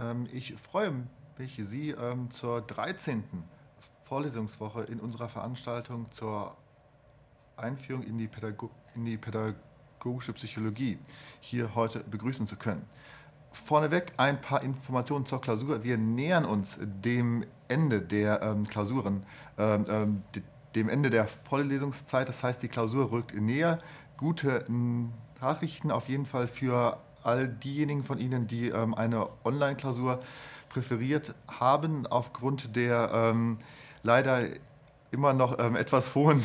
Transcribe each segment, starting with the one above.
Ähm, ich freue mich, Sie ähm, zur 13. Vorlesungswoche in unserer Veranstaltung zur Einführung in die, Pädago in die pädagogische Psychologie hier heute begrüßen zu können. Vorneweg ein paar Informationen zur Klausur. Wir nähern uns dem Ende der ähm, Klausuren, ähm, ähm, dem Ende der Vorlesungszeit. Das heißt, die Klausur rückt näher. Gute Nachrichten auf jeden Fall für alle all diejenigen von Ihnen, die ähm, eine Online-Klausur präferiert haben, aufgrund der ähm, leider immer noch ähm, etwas hohen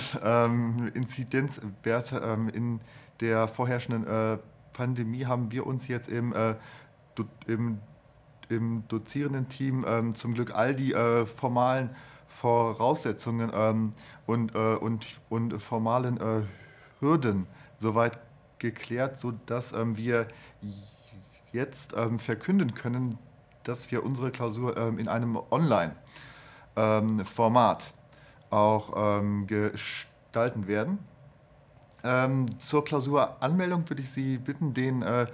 Inzidenzwerte in der vorherrschenden äh, Pandemie, haben wir uns jetzt im, äh, im, im dozierenden Team zum Glück all die äh, formalen Voraussetzungen und, und, und formalen Hürden soweit geklärt, sodass ähm, wir jetzt ähm, verkünden können, dass wir unsere Klausur ähm, in einem Online-Format ähm, auch ähm, gestalten werden. Ähm, zur Klausuranmeldung würde ich Sie bitten, den äh,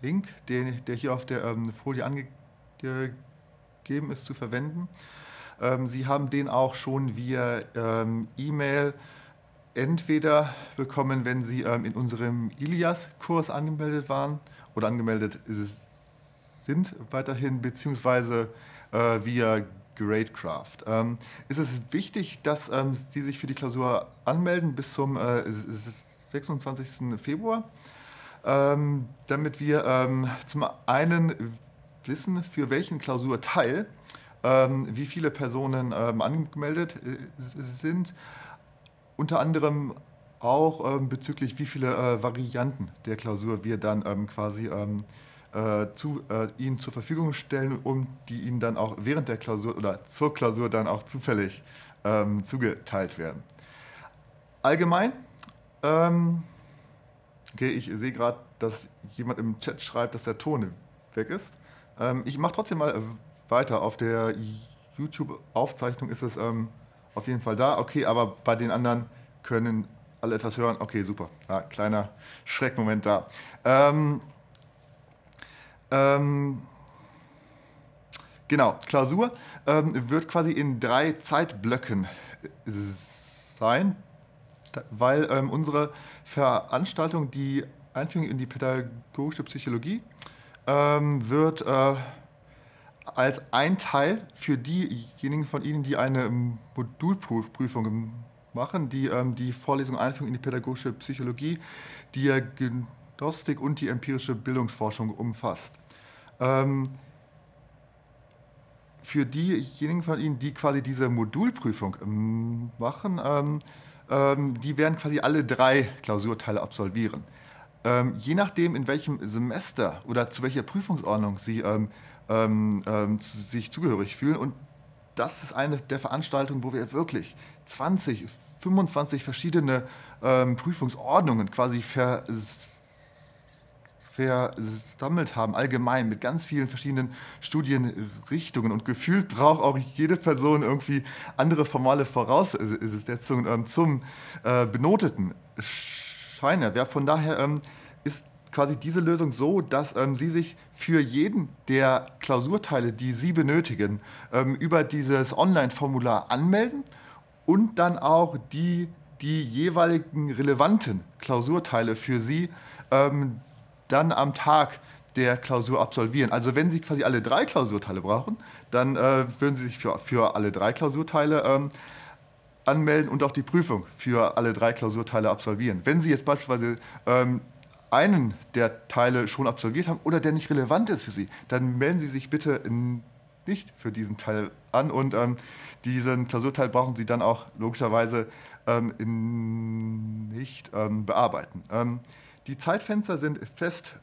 Link, den, der hier auf der Folie angegeben ist, zu verwenden. Sie haben den auch schon via E-Mail entweder bekommen, wenn Sie ähm, in unserem Ilias-Kurs angemeldet waren oder angemeldet sind weiterhin, beziehungsweise äh, via Gradecraft. Ähm, ist es wichtig, dass ähm, Sie sich für die Klausur anmelden bis zum äh, 26. Februar, ähm, damit wir ähm, zum einen wissen, für welchen Klausurteil ähm, wie viele Personen angemeldet äh, sind unter anderem auch ähm, bezüglich, wie viele äh, Varianten der Klausur wir dann ähm, quasi ähm, äh, zu, äh, Ihnen zur Verfügung stellen, um die Ihnen dann auch während der Klausur oder zur Klausur dann auch zufällig ähm, zugeteilt werden. Allgemein ähm, Okay, ich sehe gerade, dass jemand im Chat schreibt, dass der Ton weg ist. Ähm, ich mache trotzdem mal äh, weiter. Auf der YouTube-Aufzeichnung ist es ähm, auf jeden Fall da. Okay, aber bei den anderen können alle etwas hören. Okay, super. Ja, kleiner Schreckmoment da. Ähm, ähm, genau, Klausur ähm, wird quasi in drei Zeitblöcken sein, weil ähm, unsere Veranstaltung, die Einführung in die pädagogische Psychologie, ähm, wird... Äh, als ein Teil für diejenigen von Ihnen, die eine Modulprüfung machen, die ähm, die Vorlesung Einführung in die pädagogische Psychologie, die Diagnostik und die empirische Bildungsforschung umfasst. Ähm, für diejenigen von Ihnen, die quasi diese Modulprüfung ähm, machen, ähm, ähm, die werden quasi alle drei Klausurteile absolvieren. Ähm, je nachdem, in welchem Semester oder zu welcher Prüfungsordnung Sie ähm, ähm, sich zugehörig fühlen. Und das ist eine der Veranstaltungen, wo wir wirklich 20, 25 verschiedene ähm, Prüfungsordnungen quasi ver versammelt haben, allgemein mit ganz vielen verschiedenen Studienrichtungen. Und gefühlt braucht auch jede Person irgendwie andere formale Voraussetzungen ähm, zum äh, benoteten Scheinerwerb. Von daher ähm, ist quasi diese Lösung so, dass ähm, Sie sich für jeden der Klausurteile, die Sie benötigen, ähm, über dieses Online-Formular anmelden und dann auch die, die jeweiligen relevanten Klausurteile für Sie ähm, dann am Tag der Klausur absolvieren. Also wenn Sie quasi alle drei Klausurteile brauchen, dann äh, würden Sie sich für, für alle drei Klausurteile ähm, anmelden und auch die Prüfung für alle drei Klausurteile absolvieren. Wenn Sie jetzt beispielsweise ähm, einen der Teile schon absolviert haben oder der nicht relevant ist für Sie, dann melden Sie sich bitte nicht für diesen Teil an und ähm, diesen Klausurteil brauchen Sie dann auch logischerweise ähm, in, nicht ähm, bearbeiten. Ähm, die Zeitfenster sind fest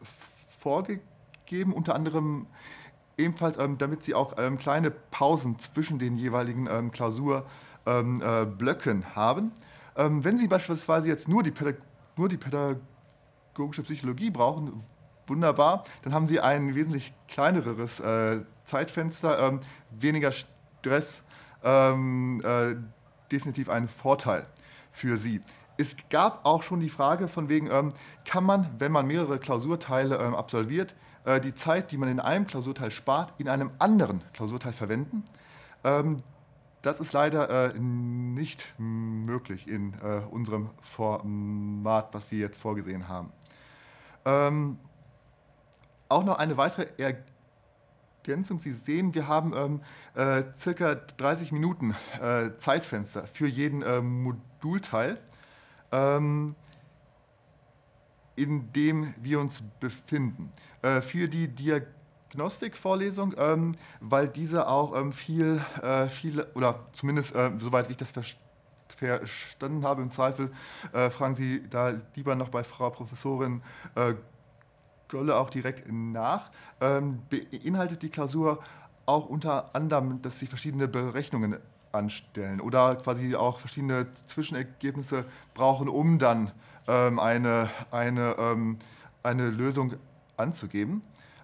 vorgegeben, unter anderem ebenfalls, ähm, damit Sie auch ähm, kleine Pausen zwischen den jeweiligen Klausurblöcken äh, haben. wenn Sie beispielsweise jetzt nur die nur die Pädagogik pädagogische Psychologie brauchen, wunderbar, dann haben sie ein wesentlich kleineres äh, Zeitfenster, ähm, weniger Stress, ähm, äh, definitiv ein Vorteil für sie. Es gab auch schon die Frage von wegen, ähm, kann man, wenn man mehrere Klausurteile ähm, absolviert, äh, die Zeit, die man in einem Klausurteil spart, in einem anderen Klausurteil verwenden? Ähm, das ist leider äh, nicht möglich in äh, unserem Format, was wir jetzt vorgesehen haben. Ähm, auch noch eine weitere Ergänzung. Sie sehen, wir haben ähm, äh, circa 30 Minuten äh, Zeitfenster für jeden äh, Modulteil, ähm, in dem wir uns befinden. Äh, für die Diagnostikvorlesung, ähm, weil diese auch ähm, viel, äh, viel, oder zumindest äh, soweit ich das verstehe, verstanden habe, im Zweifel äh, fragen Sie da lieber noch bei Frau Professorin äh, Gölle auch direkt nach. Ähm, beinhaltet die Klausur auch unter anderem, dass Sie verschiedene Berechnungen anstellen oder quasi auch verschiedene Zwischenergebnisse brauchen, um dann ähm, eine, eine, ähm, eine Lösung anzugeben?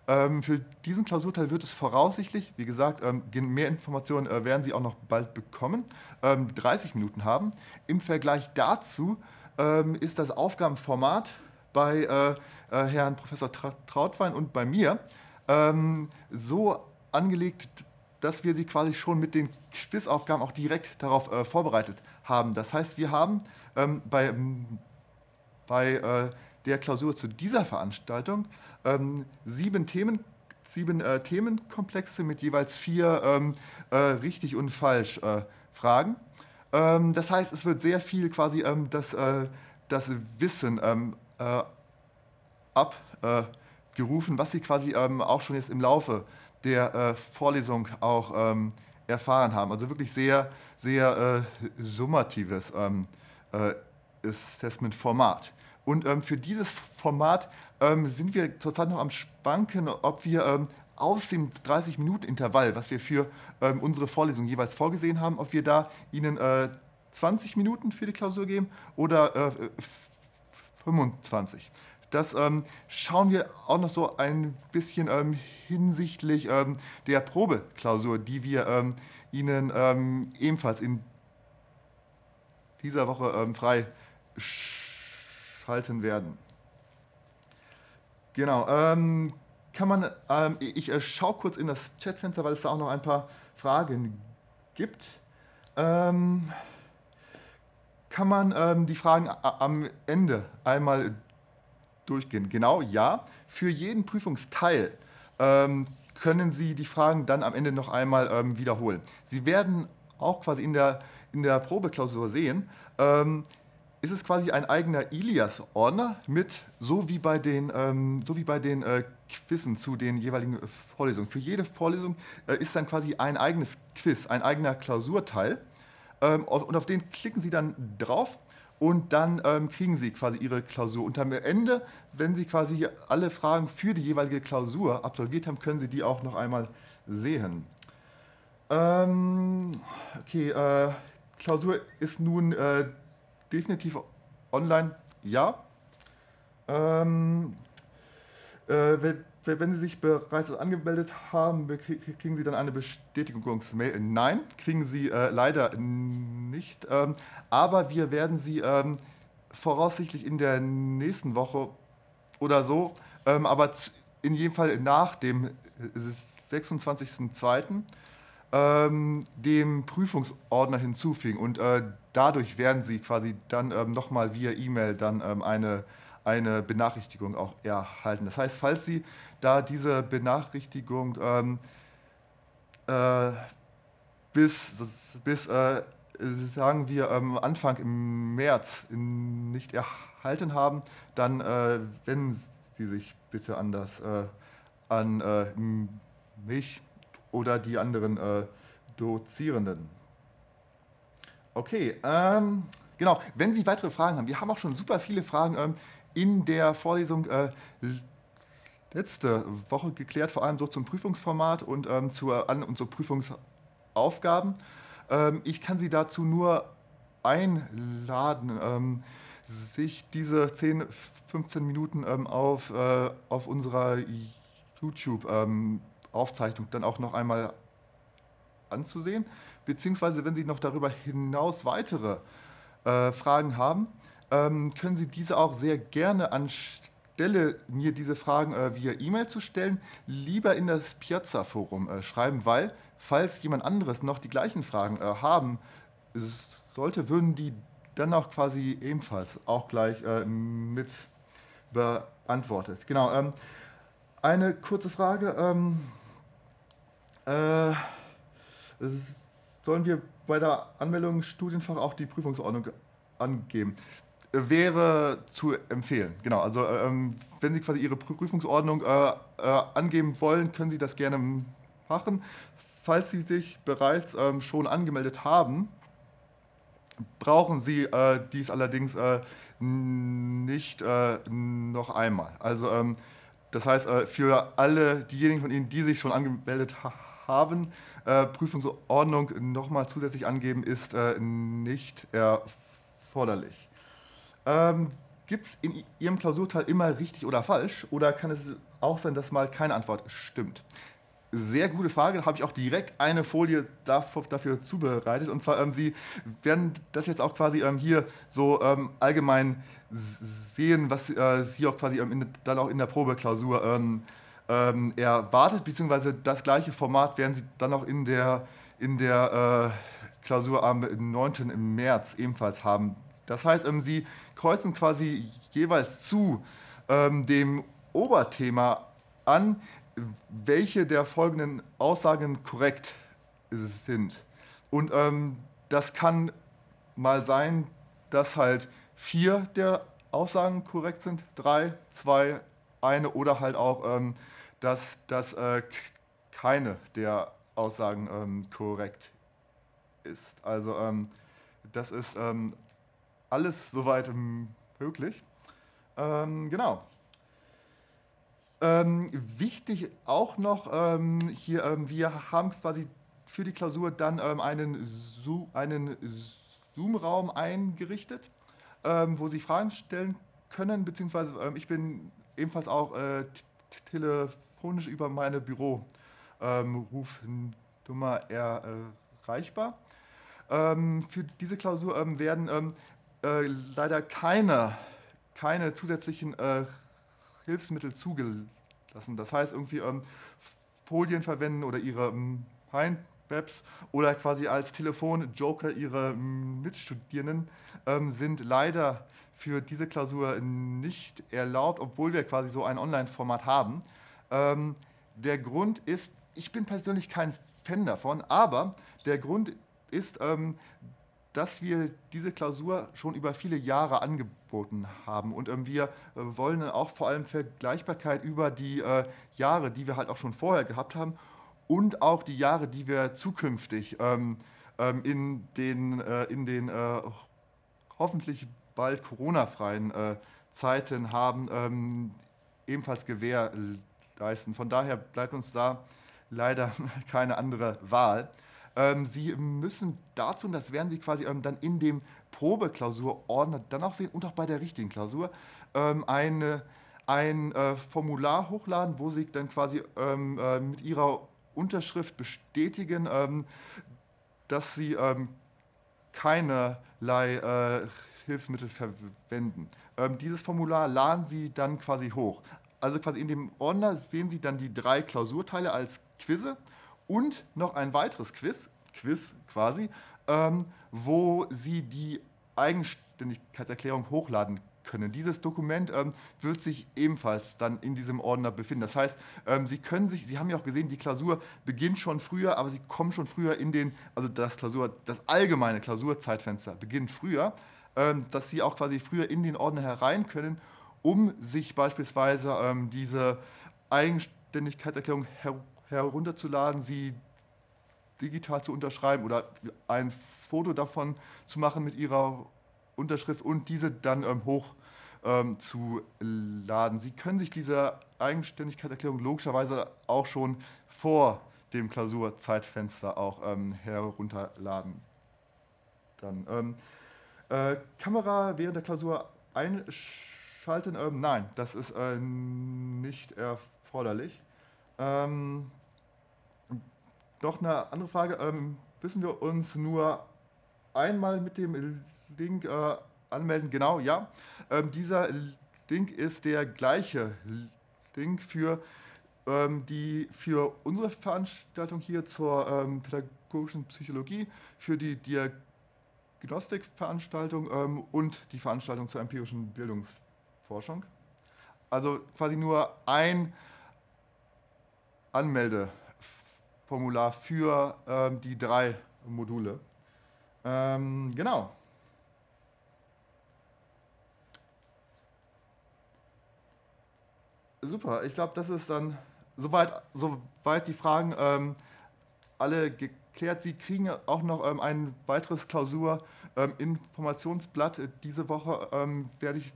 Ähm, für diesen Klausurteil wird es voraussichtlich, wie gesagt, ähm, mehr Informationen äh, werden Sie auch noch bald bekommen, 30 ähm, Minuten haben. Im Vergleich dazu ist das Aufgabenformat bei äh, äh, Herrn Professor Trautwein und bei mir so angelegt, dass wir Sie quasi schon mit den Quizaufgaben auch direkt darauf vorbereitet haben. Das heißt, wir haben bei, bei der Klausur zu dieser Veranstaltung ähm, sieben Themen sieben äh, Themenkomplexe mit jeweils vier ähm, äh, richtig und falsch äh, Fragen. Ähm, das heißt, es wird sehr viel quasi ähm, das, äh, das Wissen ähm, äh, abgerufen, was Sie quasi ähm, auch schon jetzt im Laufe der äh, Vorlesung auch ähm, erfahren haben. Also wirklich sehr, sehr summatives Assessment-Format. Und ähm, für dieses Format ähm, sind wir zurzeit noch am Spanken, ob wir ähm, aus dem 30-Minuten-Intervall, was wir für ähm, unsere Vorlesung jeweils vorgesehen haben, ob wir da Ihnen äh, 20 Minuten für die Klausur geben oder äh, 25. Das ähm, schauen wir auch noch so ein bisschen ähm, hinsichtlich der Probeklausur, die wir Ihnen ebenfalls in dieser Woche frei stellen schalten werden. Genau, ähm, kann man, ähm, ich äh, schaue kurz in das Chatfenster, weil es da auch noch ein paar Fragen gibt. Ähm, kann man ähm, die Fragen am Ende einmal durchgehen? Genau, ja. Für jeden Prüfungsteil ähm, können Sie die Fragen dann am Ende noch einmal ähm, wiederholen. Sie werden auch quasi in der, in der Probeklausur sehen, ähm, ist es quasi ein eigener Ilias-Ordner mit, so wie bei den, ähm, so wie bei den äh, Quizzen zu den jeweiligen äh, Vorlesungen. Für jede Vorlesung äh, ist dann quasi ein eigenes Quiz, ein eigener Klausurteil. Ähm, auf, und auf den klicken Sie dann drauf und dann ähm, kriegen Sie quasi Ihre Klausur. Und am Ende, wenn Sie quasi alle Fragen für die jeweilige Klausur absolviert haben, können Sie die auch noch einmal sehen. Ähm, okay, äh, Klausur ist nun äh, definitiv online, ja. Ähm, äh, wenn, Sie sich bereits angemeldet haben, kriegen Sie dann eine Bestätigungsmail? Nein, kriegen Sie äh, leider nicht. Ähm, aber wir werden Sie ähm, voraussichtlich in der nächsten Woche oder so, ähm, aber in jedem Fall nach dem 26.02. Äh, ähm, dem Prüfungsordner hinzufügen und äh, dadurch werden Sie quasi dann ähm, nochmal via E-Mail dann ähm, eine, eine Benachrichtigung auch erhalten. Das heißt, falls Sie da diese Benachrichtigung ähm, äh, bis, bis äh, sagen wir ähm, Anfang im März nicht erhalten haben, dann äh, wenden Sie sich bitte an das äh, an äh, mich oder die anderen äh, Dozierenden. Okay, ähm, genau. Wenn Sie weitere Fragen haben, wir haben auch schon super viele Fragen ähm, in der Vorlesung äh, letzte Woche geklärt, vor allem so zum Prüfungsformat und ähm, zur, äh, an, und zur Prüfungsaufgaben. Ähm, ich kann Sie dazu nur einladen, ähm, sich diese 10, 15 Minuten ähm, auf, äh, auf unserer YouTube-Plattform Aufzeichnung dann auch noch einmal anzusehen. Beziehungsweise, wenn Sie noch darüber hinaus weitere äh, Fragen haben, ähm, können Sie diese auch sehr gerne anstelle mir diese Fragen äh, via E-Mail zu stellen, lieber in das Piazza-Forum äh, schreiben, weil falls jemand anderes noch die gleichen Fragen äh, haben sollte, würden die dann auch quasi ebenfalls auch gleich äh, mit beantwortet. Genau. Ähm, eine kurze Frage. Ähm, äh, sollen wir bei der Anmeldung Studienfach auch die Prüfungsordnung angeben? Äh, wäre zu empfehlen. Genau, also äh, ähm, wenn Sie quasi Ihre Prüfungsordnung äh, äh, angeben wollen, können Sie das gerne machen. Falls Sie sich bereits ähm, schon angemeldet haben, brauchen Sie äh, dies allerdings äh, nicht noch einmal. Also ähm, das heißt, für alle diejenigen von Ihnen, die sich schon angemeldet haben, haben. Äh, Prüfungsordnung nochmal zusätzlich angeben ist äh, nicht erforderlich. Ähm, Gibt es in Ihrem Klausurteil immer richtig oder falsch? Oder kann es auch sein, dass mal keine Antwort stimmt? Sehr gute Frage. Da habe ich auch direkt eine Folie dafür zubereitet. Und zwar, ähm, Sie werden das jetzt auch quasi ähm, hier so ähm, allgemein sehen, was äh, Sie auch quasi ähm, in, dann auch in der Probeklausur ähm, ähm, erwartet, beziehungsweise das gleiche Format werden Sie dann auch in der, in der äh, Klausur am 9. Im März ebenfalls haben. Das heißt, ähm, Sie kreuzen quasi jeweils zu ähm, dem Oberthema an, welche der folgenden Aussagen korrekt sind. Und ähm, das kann mal sein, dass halt vier der Aussagen korrekt sind, drei, zwei, eine oder halt auch ähm, dass, dass äh, keine der Aussagen ähm, korrekt ist. Also ähm, das ist ähm, alles soweit ähm, möglich. Ähm, genau. Ähm, wichtig auch noch hier, wir haben quasi für die Klausur dann einen, Zo einen Zoom-Raum eingerichtet, wo Sie Fragen stellen können, beziehungsweise ich bin ebenfalls auch äh, telefonisch telefonisch über meine Bürorufnummer ähm, erreichbar. Ähm, für diese Klausur ähm, werden ähm, äh, leider keine, keine zusätzlichen äh, Hilfsmittel zugelassen. Das heißt, irgendwie ähm, Folien verwenden oder ihre ähm, Webs oder quasi als Telefon-Joker ihre ähm, Mitstudierenden ähm, sind leider für diese Klausur nicht erlaubt, obwohl wir quasi so ein Online-Format haben. Ähm, der Grund ist, ich bin persönlich kein Fan davon, aber der Grund ist, ähm, dass wir diese Klausur schon über viele Jahre angeboten haben. Und ähm, wir äh, wollen auch vor allem Vergleichbarkeit über die äh, Jahre, die wir halt auch schon vorher gehabt haben und auch die Jahre, die wir zukünftig ähm, ähm, in den, äh, in den äh, hoffentlich bald Corona-freien äh, Zeiten haben, ähm, ebenfalls gewährleisten leisten. Von daher bleibt uns da leider keine andere Wahl. Ähm, Sie müssen dazu, und das werden Sie quasi ähm, dann in dem Probeklausurordner dann auch sehen und auch bei der richtigen Klausur, ähm, eine, ein äh, Formular hochladen, wo Sie dann quasi ähm, äh, mit Ihrer Unterschrift bestätigen, ähm, dass Sie ähm, keinerlei äh, Hilfsmittel verwenden. Ähm, dieses Formular laden Sie dann quasi hoch. Also quasi in dem Ordner sehen Sie dann die drei Klausurteile als Quizze und noch ein weiteres Quiz, Quiz quasi, ähm, wo Sie die Eigenständigkeitserklärung hochladen können. Dieses Dokument ähm, wird sich ebenfalls dann in diesem Ordner befinden. Das heißt, ähm, Sie können sich, Sie haben ja auch gesehen, die Klausur beginnt schon früher, aber Sie kommen schon früher in den, also das Klausur, das allgemeine Klausurzeitfenster beginnt früher, ähm, dass Sie auch quasi früher in den Ordner herein können um sich beispielsweise ähm, diese Eigenständigkeitserklärung her herunterzuladen, sie digital zu unterschreiben oder ein Foto davon zu machen mit ihrer Unterschrift und diese dann ähm, hoch ähm, zu laden. Sie können sich diese Eigenständigkeitserklärung logischerweise auch schon vor dem Klausurzeitfenster auch ähm, herunterladen. Dann ähm, äh, Kamera während der Klausur einschalten schalten? Ähm, nein, das ist äh, nicht erforderlich. Ähm, noch eine andere Frage. Ähm, müssen wir uns nur einmal mit dem Link äh, anmelden? Genau, ja. Ähm, dieser Link ist der gleiche Link für ähm, die für unsere Veranstaltung hier zur ähm, pädagogischen Psychologie, für die Diagnostikveranstaltung ähm, und die Veranstaltung zur empirischen Bildungsveranstaltung. Forschung. Also quasi nur ein Anmeldeformular für ähm, die drei Module. Ähm, genau. Super, ich glaube, das ist dann soweit, soweit die Fragen ähm, alle geklärt. Sie kriegen auch noch ähm, ein weiteres Klausur-Informationsblatt. Ähm, Diese Woche ähm, werde ich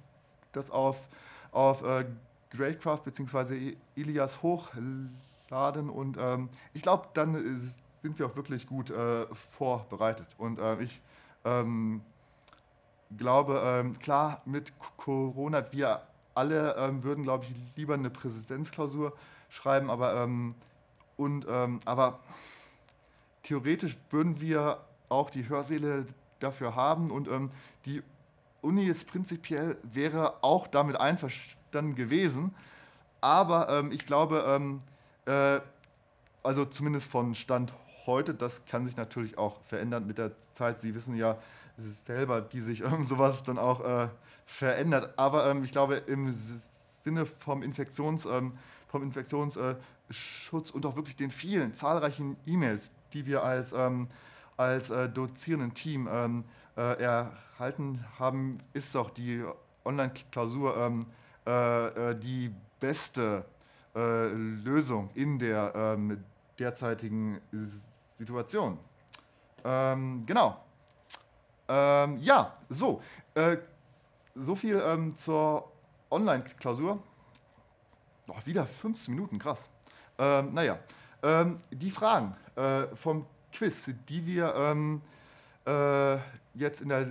das auf, auf äh, Greatcraft bzw. Ilias hochladen und ähm, ich glaube, dann äh, sind wir auch wirklich gut äh, vorbereitet. Und äh, ich ähm, glaube, ähm, klar, mit Corona, wir alle ähm, würden, glaube ich, lieber eine Präsenzklausur schreiben, aber, ähm, und, aber theoretisch würden wir auch die Hörsäle dafür haben und ähm, die Uni ist prinzipiell wäre auch damit einverstanden gewesen. Aber ähm, ich glaube, ähm, äh, also zumindest von Stand heute, das kann sich natürlich auch verändern mit der Zeit. Sie wissen ja selber, wie sich ähm, sowas dann auch äh, verändert. Aber ähm, ich glaube, im Sinne vom Infektions, ähm, vom Infektionsschutz und auch wirklich den vielen zahlreichen E-Mails, die wir als ähm, als äh, dozierenden Team ähm, äh, erhalten haben, ist doch die Online-Klausur ähm, äh, äh die beste äh, Lösung in der ähm, derzeitigen Situation. Ähm, genau. Ähm, ja, so. Äh, so viel ähm, zur Online-Klausur. Oh, wieder 15 Minuten, krass. Ähm, naja, ähm, die Fragen äh, vom Quiz, die wir ähm, äh, jetzt in der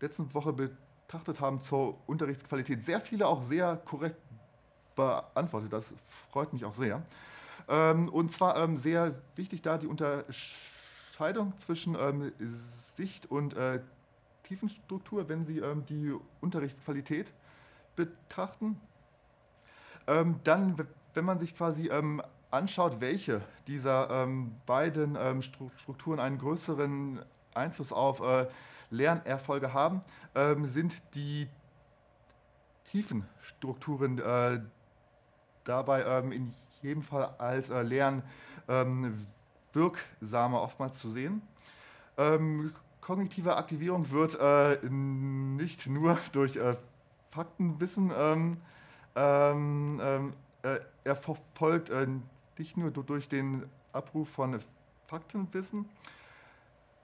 letzten Woche betrachtet haben zur Unterrichtsqualität. Sehr viele auch sehr korrekt beantwortet. Das freut mich auch sehr. Ähm, und zwar ähm, sehr wichtig da die Unterscheidung zwischen ähm, Sicht- und äh, Tiefenstruktur, wenn Sie ähm, die Unterrichtsqualität betrachten. Ähm, dann, wenn man sich quasi ähm, anschaut, welche dieser ähm, beiden ähm, Strukturen einen größeren Einfluss auf äh, Lernerfolge haben, ähm, sind die tiefen Strukturen äh, dabei ähm, in jedem Fall als äh, lernwirksamer ähm, oftmals zu sehen. Ähm, kognitive Aktivierung wird äh, nicht nur durch äh, Faktenwissen äh, erfolgt nicht nur durch den Abruf von Faktenwissen.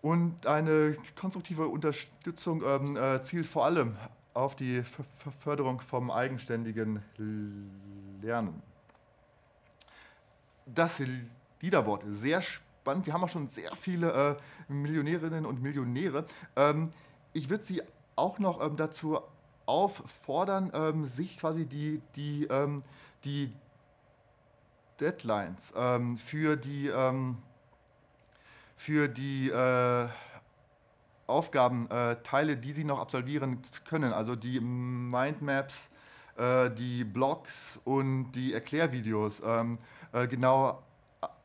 Und eine konstruktive Unterstützung ähm, äh, zielt vor allem auf die Förderung vom eigenständigen Lernen. Das Leaderboard, sehr spannend. Wir haben auch schon sehr viele äh, Millionärinnen und Millionäre. Ähm, ich würde Sie auch noch ähm, dazu auffordern, ähm, sich quasi die, die, ähm, die, Deadlines ähm, für die, ähm, für die äh, Aufgabenteile, äh, die sie noch absolvieren können. Also die Mindmaps, äh, die Blogs und die Erklärvideos ähm, äh, genau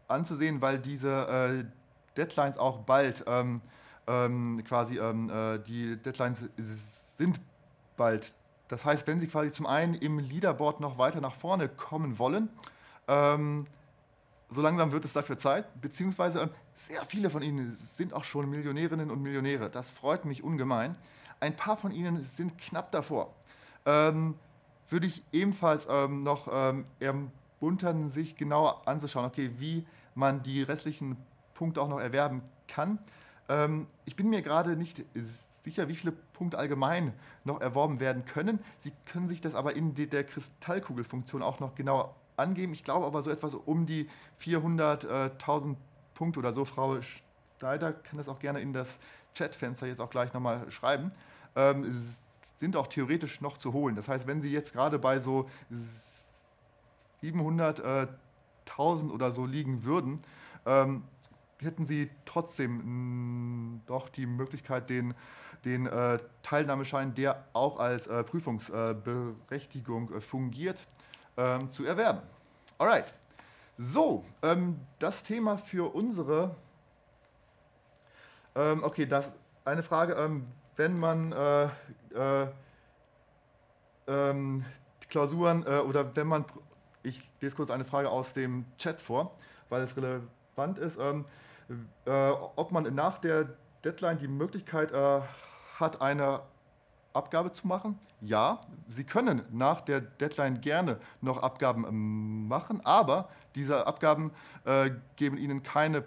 anzusehen, weil diese Deadlines auch bald ähm, ähm, quasi die Deadlines sind bald. Das heißt, wenn Sie quasi zum einen im Leaderboard noch weiter nach vorne kommen wollen, ähm, so langsam wird es dafür Zeit, beziehungsweise ähm, sehr viele von Ihnen sind auch schon Millionärinnen und Millionäre. Das freut mich ungemein. Ein paar von Ihnen sind knapp davor. Ähm, würde ich ebenfalls ähm, noch ähm, ermuntern, sich genauer anzuschauen, okay, wie man die restlichen Punkte auch noch erwerben kann. Ähm, ich bin mir gerade nicht sicher, wie viele Punkte allgemein noch erworben werden können. Sie können sich das aber in der Kristallkugelfunktion auch noch genauer angeben. Ich glaube aber so etwas um die 400.000 äh, Punkte oder so. Frau Steider kann das auch gerne in das Chatfenster jetzt auch gleich nochmal schreiben. Ähm, sind auch theoretisch noch zu holen. Das heißt, wenn Sie jetzt gerade bei so 700.000 äh, oder so liegen würden, ähm, hätten Sie trotzdem mh, doch die Möglichkeit, den, den äh, Teilnahmeschein, der auch als äh, Prüfungsberechtigung äh, fungiert, ähm, zu erwerben. Alright. So, ähm, das Thema für unsere. Ähm, okay, das eine Frage. Ähm, wenn man äh, äh, ähm, Klausuren äh, oder wenn man. Ich lese kurz eine Frage aus dem Chat vor, weil es relevant ist. Ähm, äh, ob man nach der Deadline die Möglichkeit äh, hat, eine Abgabe zu machen? Ja, Sie können nach der Deadline gerne noch Abgaben ähm, machen, aber diese Abgaben äh, geben Ihnen keine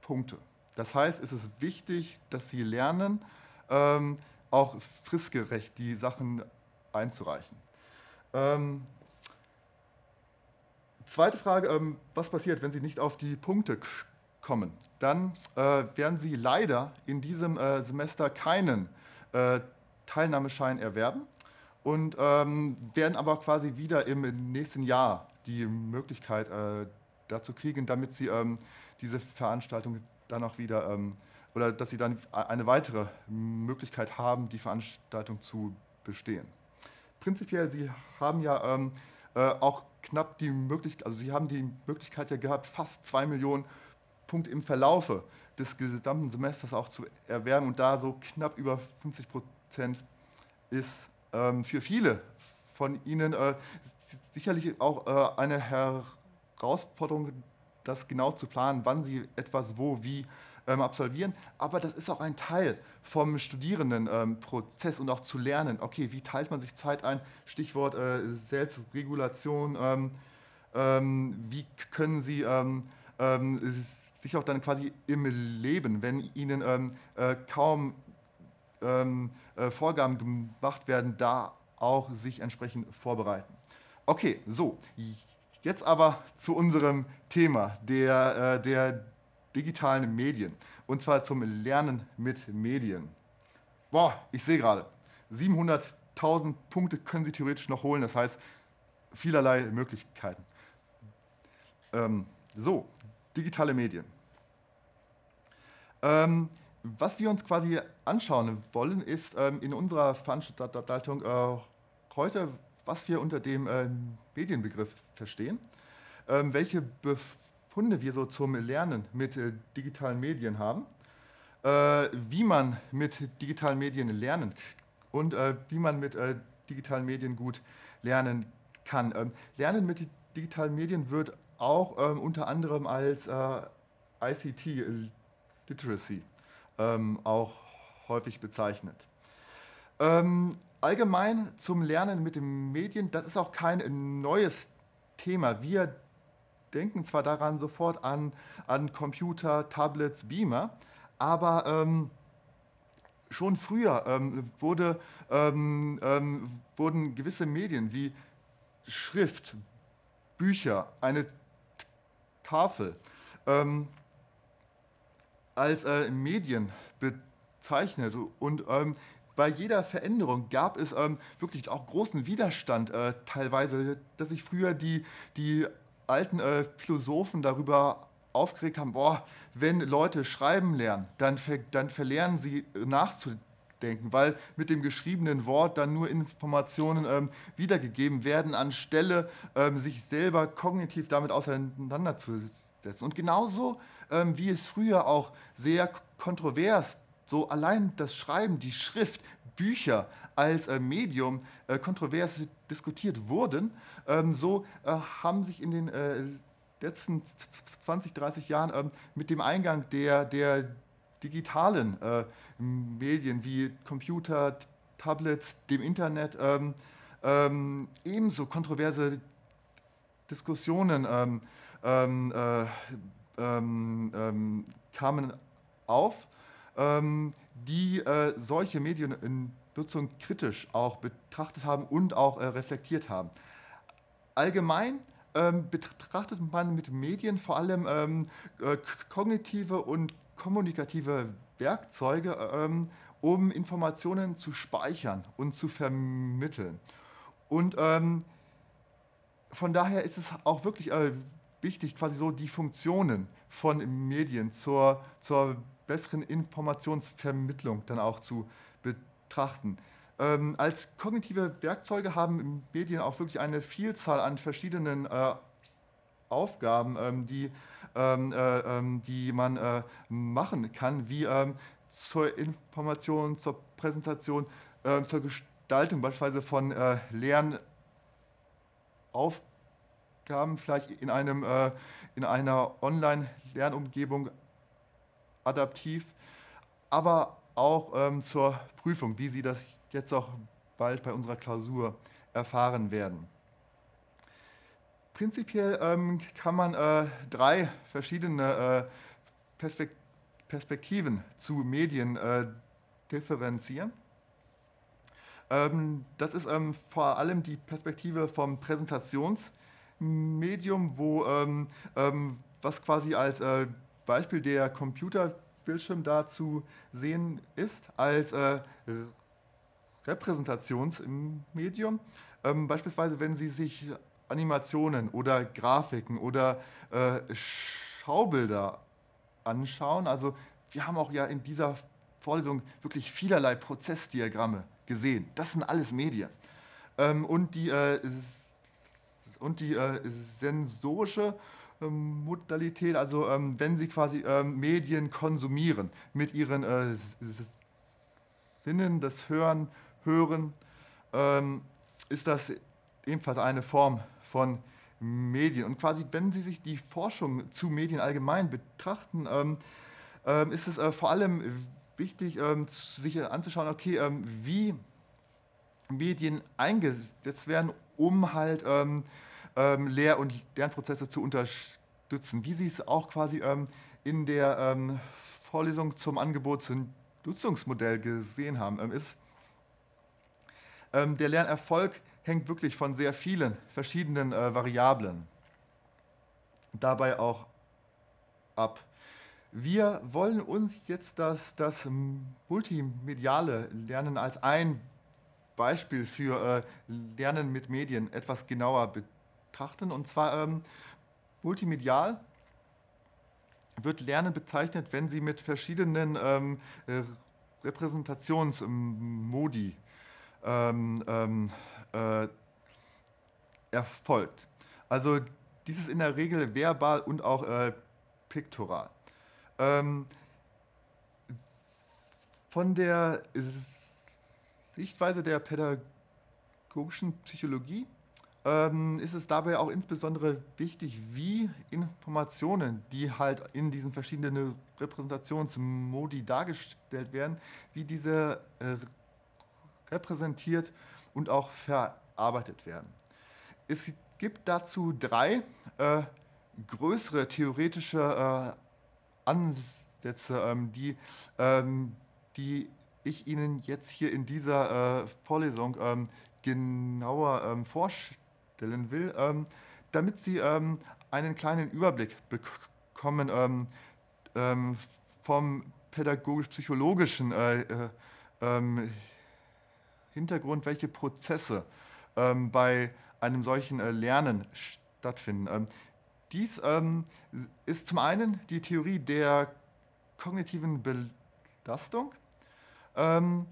Punkte. Das heißt, es ist wichtig, dass Sie lernen, ähm, auch fristgerecht die Sachen einzureichen. Ähm, zweite Frage, ähm, was passiert, wenn Sie nicht auf die Punkte kommen? Dann äh, werden Sie leider in diesem äh, Semester keinen äh, Teilnahmeschein erwerben und ähm, werden aber quasi wieder im nächsten Jahr die Möglichkeit äh, dazu kriegen, damit sie ähm, diese Veranstaltung dann auch wieder ähm, oder dass sie dann eine weitere Möglichkeit haben, die Veranstaltung zu bestehen. Prinzipiell, Sie haben ja ähm, äh, auch knapp die Möglichkeit, also Sie haben die Möglichkeit ja gehabt, fast zwei Millionen Punkte im Verlaufe des gesamten Semesters auch zu erwerben und da so knapp über 50 Prozent Akzent ist ähm, für viele von Ihnen äh, sicherlich auch äh, eine Herausforderung, das genau zu planen, wann Sie etwas wo, wie ähm, absolvieren. Aber das ist auch ein Teil vom Studierendenprozess ähm, und auch zu lernen. Okay, wie teilt man sich Zeit ein? Stichwort äh, Selbstregulation. Ähm, ähm, wie können Sie ähm, sich auch dann quasi im Leben, wenn Ihnen ähm, äh, kaum ähm, äh, Vorgaben gemacht werden, da auch sich entsprechend vorbereiten. Okay, so, jetzt aber zu unserem Thema der, äh, der digitalen Medien. Und zwar zum Lernen mit Medien. Boah, ich sehe gerade, 700.000 Punkte können Sie theoretisch noch holen, das heißt vielerlei Möglichkeiten. Ähm, so, digitale Medien. Ähm, was wir uns quasi anschauen wollen, ist ähm, in unserer Veranstaltung äh, heute, was wir unter dem äh, Medienbegriff verstehen, ähm, welche Befunde wir so zum Lernen mit äh, digitalen Medien haben, äh, wie man mit digitalen Medien lernen und äh, wie man mit äh, digitalen Medien gut lernen kann. Ähm, lernen mit digitalen Medien wird auch ähm, unter anderem als ICT Literacy ähm, auch häufig bezeichnet. Ähm, allgemein zum Lernen mit den Medien, das ist auch kein neues Thema. Wir denken zwar daran sofort an, an Computer, Tablets, Beamer, aber ähm, schon früher ähm, wurde, ähm, ähm wurden gewisse Medien wie Schrift, Bücher, eine Tafel, ähm, als äh, Medien bezeichnet. Und ähm, bei jeder Veränderung gab es ähm, wirklich auch großen Widerstand äh, teilweise, dass sich früher die, die alten äh, Philosophen darüber aufgeregt haben, boah, wenn Leute schreiben lernen, dann, ver dann verlernen sie äh, nachzudenken, weil mit dem geschriebenen Wort dann nur Informationen ähm, wiedergegeben werden, anstelle ähm, sich selber kognitiv damit auseinanderzusetzen setzen. Und genauso ähm, wie es früher auch sehr kontrovers, so allein das Schreiben, die Schrift, Bücher als äh, Medium äh, kontrovers diskutiert wurden, ähm, so äh, haben sich in den äh, letzten 20, 30 Jahren ähm, mit dem Eingang der, der digitalen äh, Medien wie Computer, Tablets, dem Internet ähm, ähm, ebenso kontroverse Diskussionen ähm, ähm, äh, ähm, ähm kamen auf, ähm, die äh, solche Mediennutzung kritisch auch betrachtet haben und auch äh, reflektiert haben. Allgemein ähm, betrachtet man mit Medien vor allem äh, kognitive und kommunikative Werkzeuge, um Informationen zu speichern und zu vermitteln. Und ähm, von daher ist es auch wirklich äh, wichtig, quasi so die Funktionen von Medien zur, zur besseren Informationsvermittlung dann auch zu betrachten. Ähm, als kognitive Werkzeuge haben Medien auch wirklich eine Vielzahl an verschiedenen äh, Aufgaben, ähm, die, ähm, äh, ähm, die man äh, machen kann, wie ähm, zur Information, zur Präsentation, ähm, zur Gestaltung beispielsweise von äh, Lernaufgaben. Aufgaben vielleicht in, einem, äh, in einer Online-Lernumgebung adaptiv, aber auch ähm, zur Prüfung, wie Sie das jetzt auch bald bei unserer Klausur erfahren werden. Prinzipiell ähm, kann man äh, drei verschiedene äh, Perspekt Perspektiven zu Medien äh, differenzieren ähm, das ist ähm, vor allem die Perspektive vom Präsentations- Medium, wo ähm, ähm, was quasi als äh, Beispiel der Computerbildschirm da zu sehen ist, als äh, Repräsentationsmedium. Ähm, beispielsweise, wenn Sie sich Animationen oder Grafiken oder äh, Schaubilder anschauen. Also wir haben auch ja in dieser Vorlesung wirklich vielerlei Prozessdiagramme gesehen. Das sind alles Medien. Ähm, und die äh, und die äh, sensorische ähm, Modalität, also ähm, wenn sie quasi ähm, Medien konsumieren mit ihren äh, Sinnen, das Hören, Hören, ähm, ist das ebenfalls eine Form von Medien. Und quasi, wenn Sie sich die Forschung zu Medien allgemein betrachten, ähm, ähm, ist es äh, vor allem wichtig, ähm, sich anzuschauen, okay, ähm, wie Medien eingesetzt werden, um halt ähm, Lehr- und Lernprozesse zu unterstützen, wie Sie es auch quasi ähm, in der ähm, Vorlesung zum Angebot zum Nutzungsmodell gesehen haben, ähm, ist, ähm, der Lernerfolg hängt wirklich von sehr vielen verschiedenen äh, Variablen dabei auch ab. Wir wollen uns jetzt das, das multimediale Lernen als ein Beispiel für äh, Lernen mit Medien etwas genauer betrachten betrachten. Und zwar ähm, multimedial wird Lernen bezeichnet, wenn sie mit verschiedenen ähm, äh, Repräsentationsmodi ähm, ähm, äh, erfolgt. Also dies ist in der Regel verbal und auch äh, piktoral. Ähm, von der Sichtweise der pädagogischen Psychologie ähm, ist es dabei auch insbesondere wichtig, wie Informationen, die halt in diesen verschiedenen Repräsentationsmodi dargestellt werden, wie diese äh, repräsentiert und auch verarbeitet werden. Es gibt dazu drei äh, größere theoretische äh, Ansätze, ähm, die, ähm, die ich Ihnen jetzt hier in dieser äh, Vorlesung ähm, genauer ähm, vorstelle vorstellen will, ähm, damit Sie ähm, einen kleinen Überblick bekommen ähm, ähm, vom pädagogisch-psychologischen äh, äh, ähm, Hintergrund, welche Prozesse bei einem solchen äh, Lernen stattfinden. dies ist zum einen die Theorie der kognitiven Belastung. Ähm,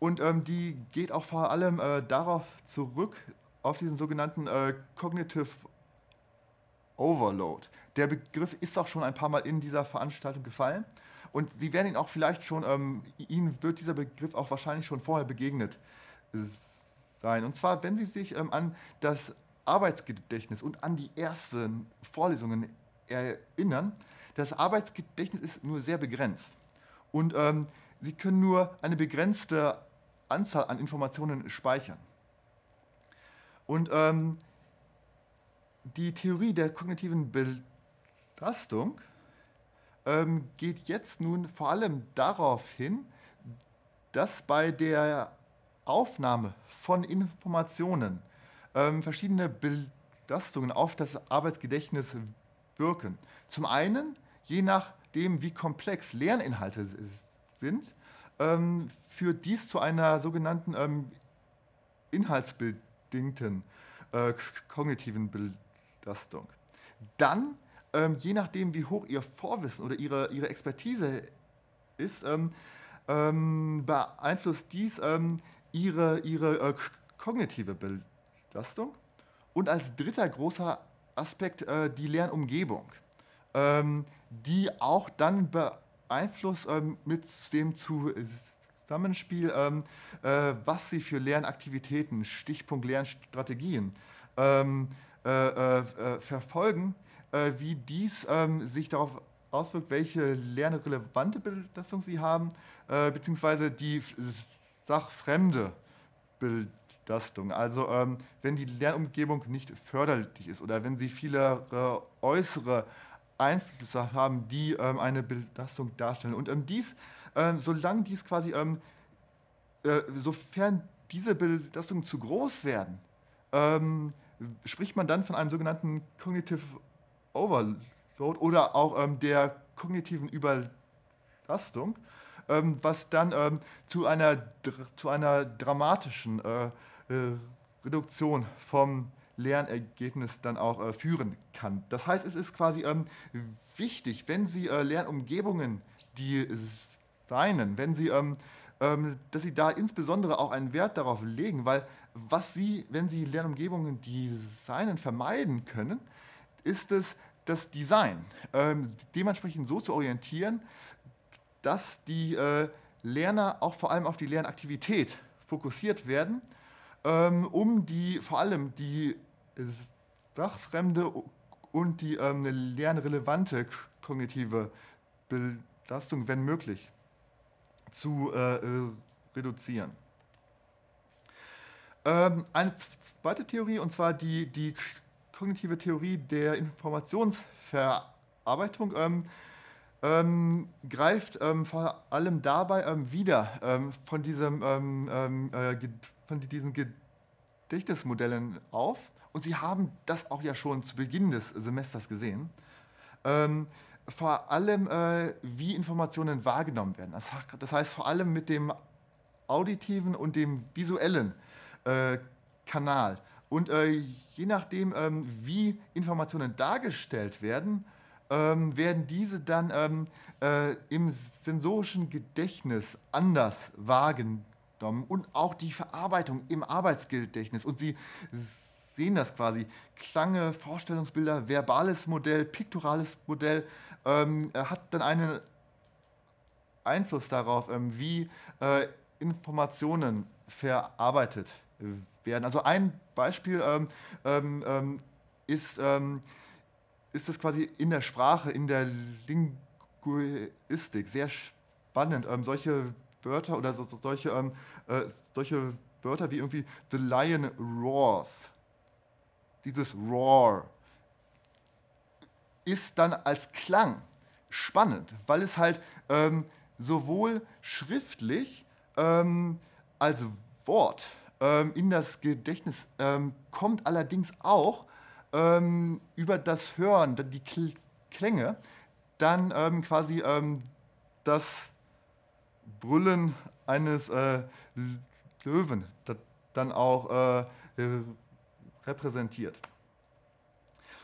und ähm, die geht auch vor allem äh, darauf zurück, auf diesen sogenannten äh, Cognitive Overload. Der Begriff ist auch schon ein paar Mal in dieser Veranstaltung gefallen. Und Sie werden ihn auch vielleicht schon, ähm, Ihnen wird dieser Begriff auch wahrscheinlich schon vorher begegnet sein. Und zwar, wenn Sie sich ähm, an das Arbeitsgedächtnis und an die ersten Vorlesungen erinnern, das Arbeitsgedächtnis ist nur sehr begrenzt. Und ähm, Sie können nur eine begrenzte Anzahl an Informationen speichern. Und ähm, die Theorie der kognitiven Belastung ähm, geht jetzt nun vor allem darauf hin, dass bei der Aufnahme von Informationen ähm, verschiedene Belastungen auf das Arbeitsgedächtnis wirken. Zum einen, je nachdem, wie komplex Lerninhalte sind, ähm, führt dies zu einer sogenannten ähm, Inhaltsbildung bedingten äh, kognitiven Belastung. Dann, ähm, je nachdem, wie hoch Ihr Vorwissen oder Ihre, ihre Expertise ist, ähm, ähm, beeinflusst dies ähm, Ihre, ihre äh, kognitive Belastung. Und als dritter großer Aspekt äh, die Lernumgebung, ähm, die auch dann beeinflusst ähm, mit dem zu Zusammenspiel, ähm, äh, was sie für Lernaktivitäten, Stichpunkt Lernstrategien ähm, äh, äh, äh verfolgen, äh, wie dies ähm, sich darauf auswirkt, welche lernrelevante Belastung sie haben, äh, beziehungsweise die sachfremde Belastung. Also ähm, wenn die Lernumgebung nicht förderlich ist oder wenn sie viele äußere Einflüsse haben, die ähm, eine Belastung darstellen. Und dies ähm, solange dies quasi, ähm, äh, sofern diese Belastungen zu groß werden, ähm, spricht man dann von einem sogenannten Cognitive Overload oder auch ähm, der kognitiven Überlastung, ähm, was dann ähm, zu, einer, zu einer dramatischen äh, äh, Reduktion vom Lernergebnis dann auch äh, führen kann. Das heißt, es ist quasi ähm, wichtig, wenn Sie äh, Lernumgebungen, die Steinen, wenn Sie, ähm, ähm, dass Sie da insbesondere auch einen Wert darauf legen, weil was Sie, wenn Sie Lernumgebungen designen, vermeiden können, ist es, das Design ähm, dementsprechend so zu orientieren, dass die äh, Lerner auch vor allem auf die Lernaktivität fokussiert werden, ähm, um die vor allem die sachfremde und die ähm, lernrelevante kognitive Belastung, wenn möglich, zu äh, äh, reduzieren. Ähm, eine zweite Theorie, und zwar die, die kognitive Theorie der Informationsverarbeitung, ähm, ähm, greift ähm, vor allem dabei ähm, wieder ähm, von, diesem, äh, von diesen Gedächtnismodellen auf. Und Sie haben das auch ja schon zu Beginn des Semesters gesehen vor allem, äh, wie Informationen wahrgenommen werden. Das, das, heißt, vor allem mit dem auditiven und dem visuellen äh, Kanal. Und äh, je nachdem, ähm, wie Informationen dargestellt werden, ähm, werden diese dann ähm, äh, im sensorischen Gedächtnis anders wahrgenommen und auch die Verarbeitung im Arbeitsgedächtnis. Und sie sehen das quasi. Klange, Vorstellungsbilder, verbales Modell, piktorales Modell ähm, äh, hat dann einen Einfluss darauf, ähm, wie äh, Informationen verarbeitet werden. Also ein Beispiel ähm, ähm, ähm ist, ähm, ist das quasi in der Sprache, in der Linguistik. Sehr spannend. solche Wörter oder so, solche, äh, solche Wörter wie irgendwie The Lion Roars dieses Roar, ist dann als Klang spannend, weil es halt ähm, sowohl schriftlich ähm, als Wort ähm, in das Gedächtnis ähm, kommt, allerdings auch ähm, über das Hören, die Kl Klänge, dann ähm, quasi das Brüllen eines äh, Löwen dann auch äh, repräsentiert.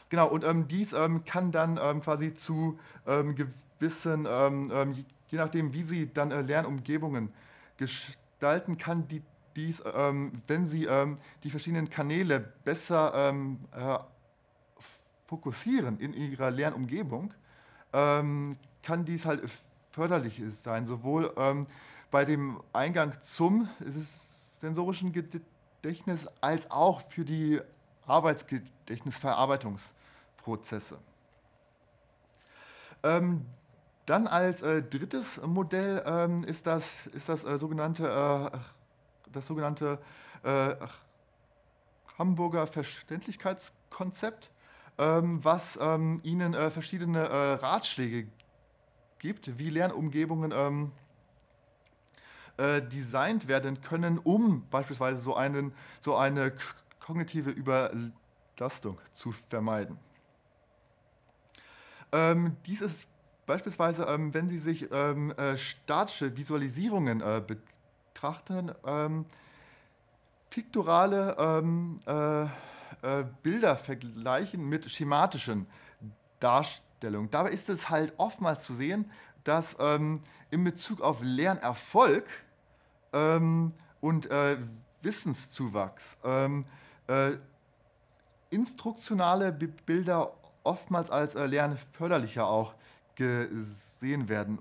Genau, und ähm, dies ähm, kann dann ähm, quasi zu ähm, gewissen, ähm, ähm, je nachdem, wie Sie dann äh, Lernumgebungen gestalten, kann die, dies, wenn Sie die verschiedenen Kanäle besser äh, fokussieren in Ihrer Lernumgebung, kann dies halt förderlich sein, sowohl bei dem Eingang zum sensorischen Gedächtnis als auch für die Arbeitsgedächtnisverarbeitungsprozesse. Ähm, dann als äh, drittes Modell ähm, ist das, ist das äh, sogenannte, äh, das sogenannte äh, Hamburger Verständlichkeitskonzept, ähm, was ähm, Ihnen äh, verschiedene äh, Ratschläge gibt, wie Lernumgebungen ähm, designt werden können, um beispielsweise so, einen, so eine K kognitive Überlastung zu vermeiden. Ähm, dies ist beispielsweise, ähm, wenn Sie sich ähm, äh, statische Visualisierungen äh, betrachten, ähm, piktorale ähm, äh, äh, Bilder vergleichen mit schematischen Darstellungen. Dabei ist es halt oftmals zu sehen, dass ähm, in Bezug auf Lernerfolg ähm, und äh, Wissenszuwachs äh, instruktionale Bilder oftmals als äh, lernförderlicher auch gesehen werden.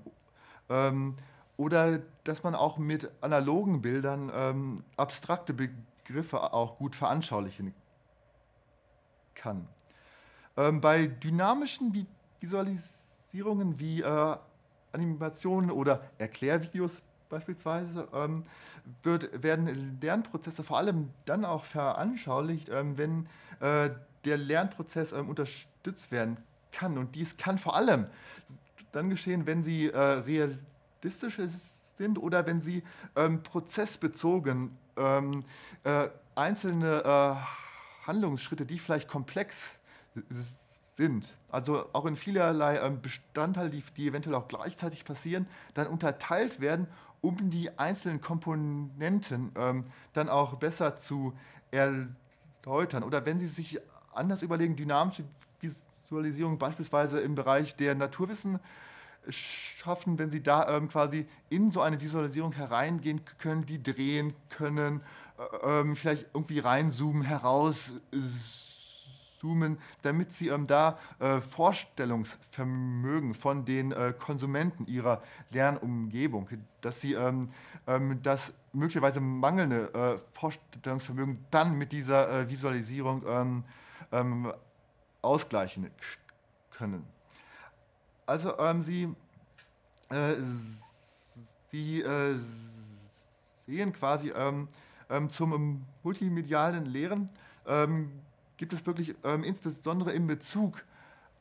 Ähm, oder dass man auch mit analogen Bildern ähm, abstrakte Begriffe auch gut veranschaulichen kann. Ähm, bei dynamischen Visualisierungen wie äh, Animationen oder Erklärvideos beispielsweise, ähm, wird, werden Lernprozesse vor allem dann auch veranschaulicht, ähm, wenn äh, der Lernprozess ähm, unterstützt werden kann. Und dies kann vor allem dann geschehen, wenn sie äh, realistisch sind oder wenn sie ähm, prozessbezogen ähm, äh, einzelne äh, Handlungsschritte, die vielleicht komplex sind, also auch in vielerlei ähm, Bestandteile, die, die eventuell auch gleichzeitig passieren, dann unterteilt werden um die einzelnen Komponenten ähm, dann auch besser zu erläutern. Oder wenn Sie sich anders überlegen, dynamische Visualisierung beispielsweise im Bereich der Naturwissenschaften, wenn Sie da ähm, quasi in so eine Visualisierung hereingehen können, die drehen können, äh, ähm, vielleicht irgendwie reinzoomen, herauszoomen äh, Konsumzoomen, damit sie ähm, da äh, Vorstellungsvermögen von den äh, Konsumenten ihrer Lernumgebung, dass sie ähm, ähm, das möglicherweise mangelnde äh, Vorstellungsvermögen dann mit dieser äh, Visualisierung ähm, ähm, ausgleichen können. Also ähm, sie, äh, sie äh, sehen quasi zum multimedialen Lehren gibt es wirklich ähm, insbesondere in Bezug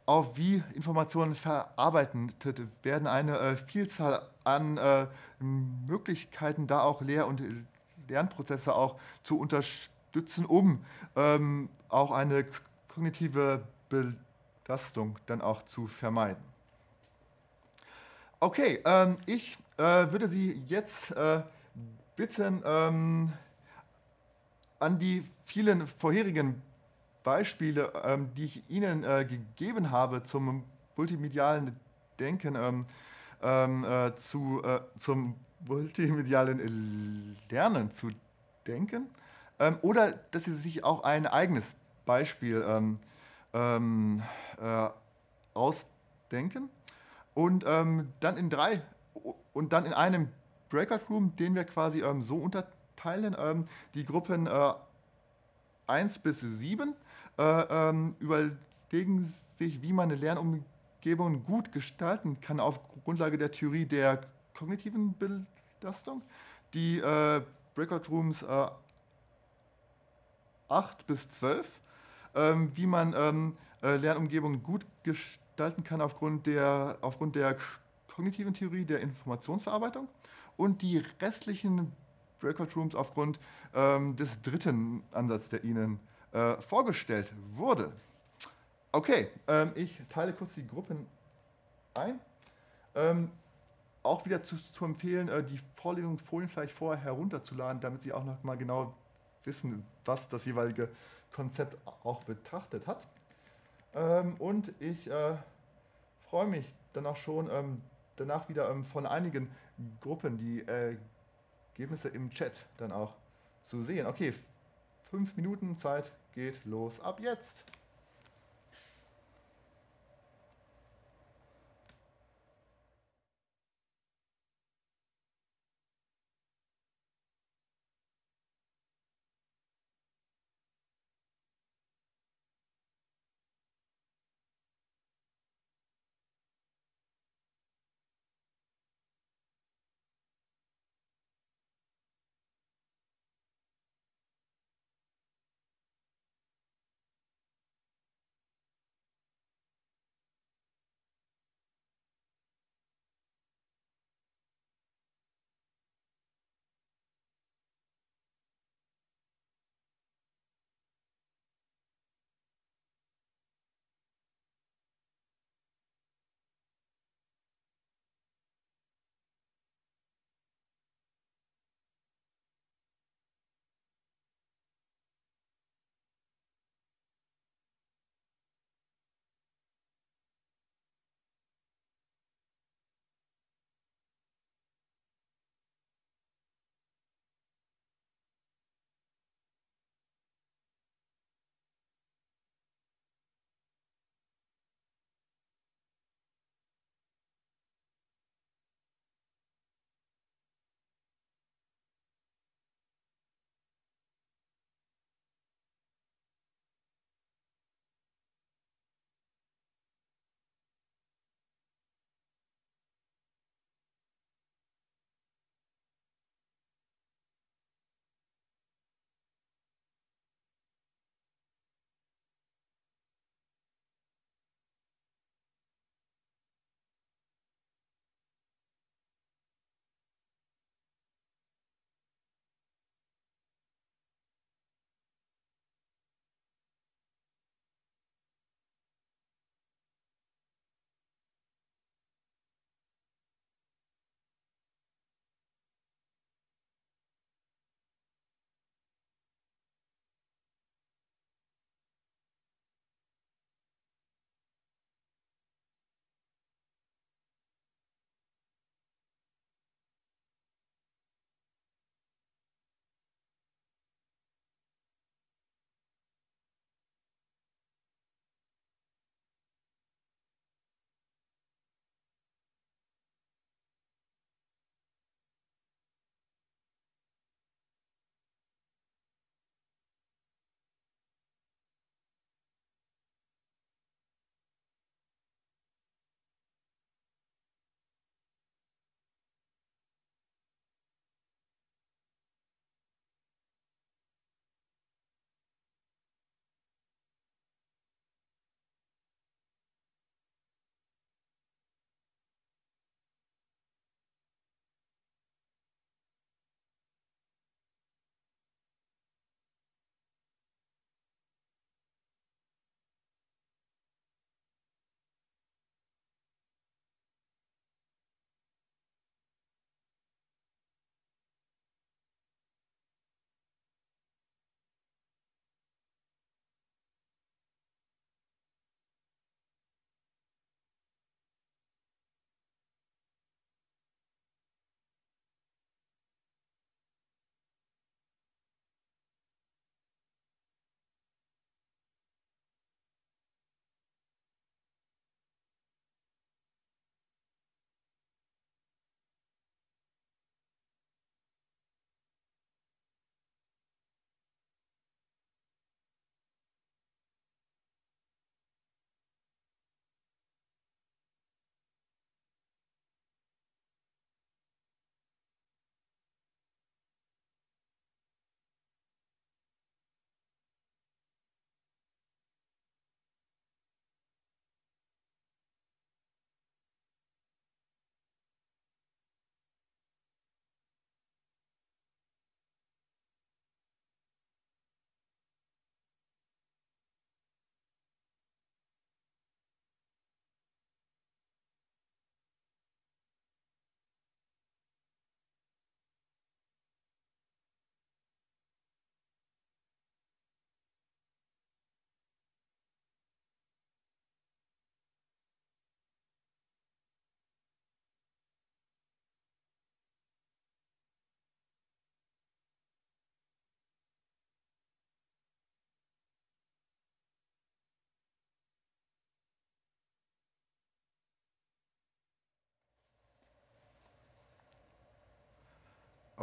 auf wie Informationen verarbeitet werden, eine äh, Vielzahl an äh, Möglichkeiten, da auch Lehr- und Lernprozesse auch zu unterstützen, um ähm, auch eine kognitive Belastung dann auch zu vermeiden. Okay, ähm, ich äh, würde Sie jetzt äh, bitten, ähm, an die vielen vorherigen Beispiele, ähm, die ich Ihnen äh, gegeben habe zum multimedialen Denken, ähm, ähm äh, zu, äh, zum multimedialen Lernen zu denken, ähm, oder dass Sie sich auch ein eigenes Beispiel ähm, äh, ausdenken und dann in drei und dann in einem Breakout Room, den wir quasi so unterteilen, die Gruppen äh, 1 bis 7 äh, ähm, überlegen sich, wie man eine Lernumgebung gut gestalten kann auf Grundlage der Theorie der kognitiven Belastung, die äh, Breakout Rooms äh, 8 bis 12, ähm, wie man ähm, äh, Lernumgebungen gut gestalten kann aufgrund der, aufgrund der kognitiven Theorie der Informationsverarbeitung und die restlichen Breakout Rooms aufgrund ähm, des dritten Ansatzes, der Ihnen äh, vorgestellt wurde. Okay, ähm, ich teile kurz die Gruppen ein. Ähm, auch wieder zu, zu empfehlen, äh, die Vorlesungsfolien vielleicht vorher herunterzuladen, damit Sie auch noch mal genau wissen, was das jeweilige Konzept auch betrachtet hat. Ähm, und ich äh, freue mich dann auch schon, ähm, danach wieder ähm, von einigen Gruppen die äh, Ergebnisse im Chat dann auch zu sehen. Okay, fünf Minuten Zeit geht los ab jetzt.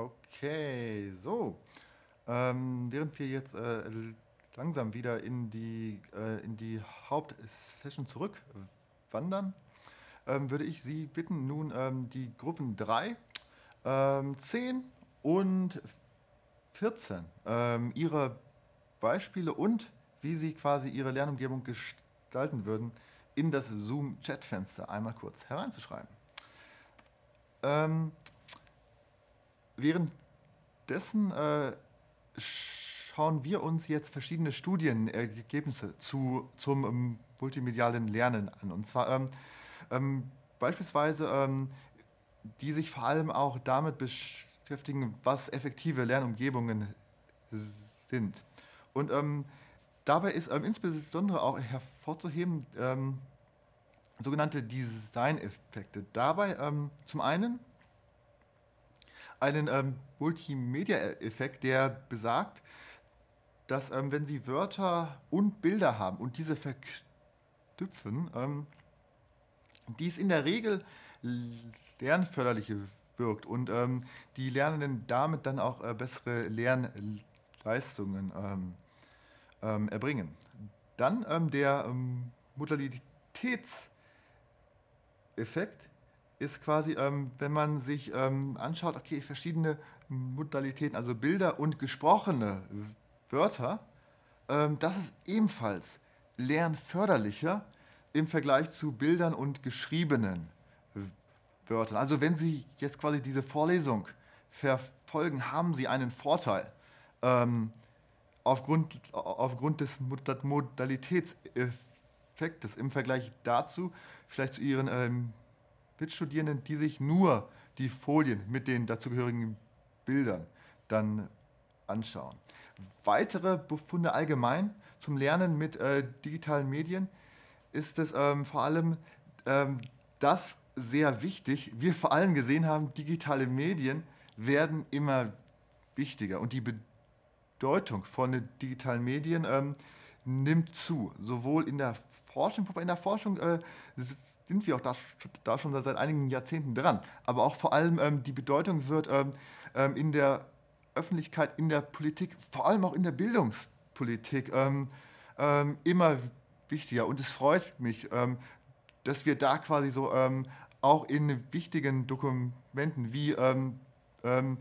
Okay, so. Ähm, während wir jetzt äh, langsam wieder in die, äh, in die Hauptsession zurückwandern, ähm, würde ich Sie bitten, nun ähm, die Gruppen 3, ähm, 10 und 14 ähm, ihre Beispiele und wie Sie quasi Ihre Lernumgebung gestalten würden, in das zoom chat fenster einmal kurz hereinzuschreiben. Ähm, Währenddessen äh, schauen wir uns jetzt verschiedene Studienergebnisse zu, zum ähm, multimedialen Lernen an. Und zwar ähm, ähm, beispielsweise, ähm, die sich vor allem auch damit beschäftigen, was effektive Lernumgebungen sind. Und ähm, dabei ist ähm, insbesondere auch hervorzuheben sogenannte Design-Effekte. Dabei zum einen einen ähm, Multimedia-Effekt, der besagt, dass ähm, wenn Sie Wörter und Bilder haben und diese verknüpfen, ähm, dies in der Regel lernförderliche wirkt und ähm, die Lernenden damit dann auch äh, bessere Lernleistungen ähm, ähm, erbringen. Dann ähm, der ähm, Modalitätseffekt, ist quasi, ähm, wenn man sich ähm, anschaut, okay, verschiedene Modalitäten, also Bilder und gesprochene Wörter, ähm, das ist ebenfalls lernförderlicher im Vergleich zu Bildern und geschriebenen Wörtern. Also wenn Sie jetzt quasi diese Vorlesung verfolgen, haben Sie einen Vorteil ähm, aufgrund, aufgrund des Modalitätseffektes im Vergleich dazu, vielleicht zu Ihren ähm, mit Studierenden, die sich nur die Folien mit den dazugehörigen Bildern dann anschauen. Weitere Befunde allgemein zum Lernen mit äh, digitalen Medien ist es ähm, vor allem ähm, das sehr wichtig. Wir vor allem gesehen haben, digitale Medien werden immer wichtiger und die Bedeutung von digitalen Medien ähm, nimmt zu, sowohl in der Forschung, in der Forschung äh, sind wir auch da, da, schon seit einigen Jahrzehnten dran. Aber auch vor allem ähm, die Bedeutung wird ähm, ähm in der Öffentlichkeit, in der Politik, vor allem auch in der Bildungspolitik ähm, ähm immer wichtiger. Und es freut mich, ähm, dass wir da quasi so auch in wichtigen Dokumenten wie äh,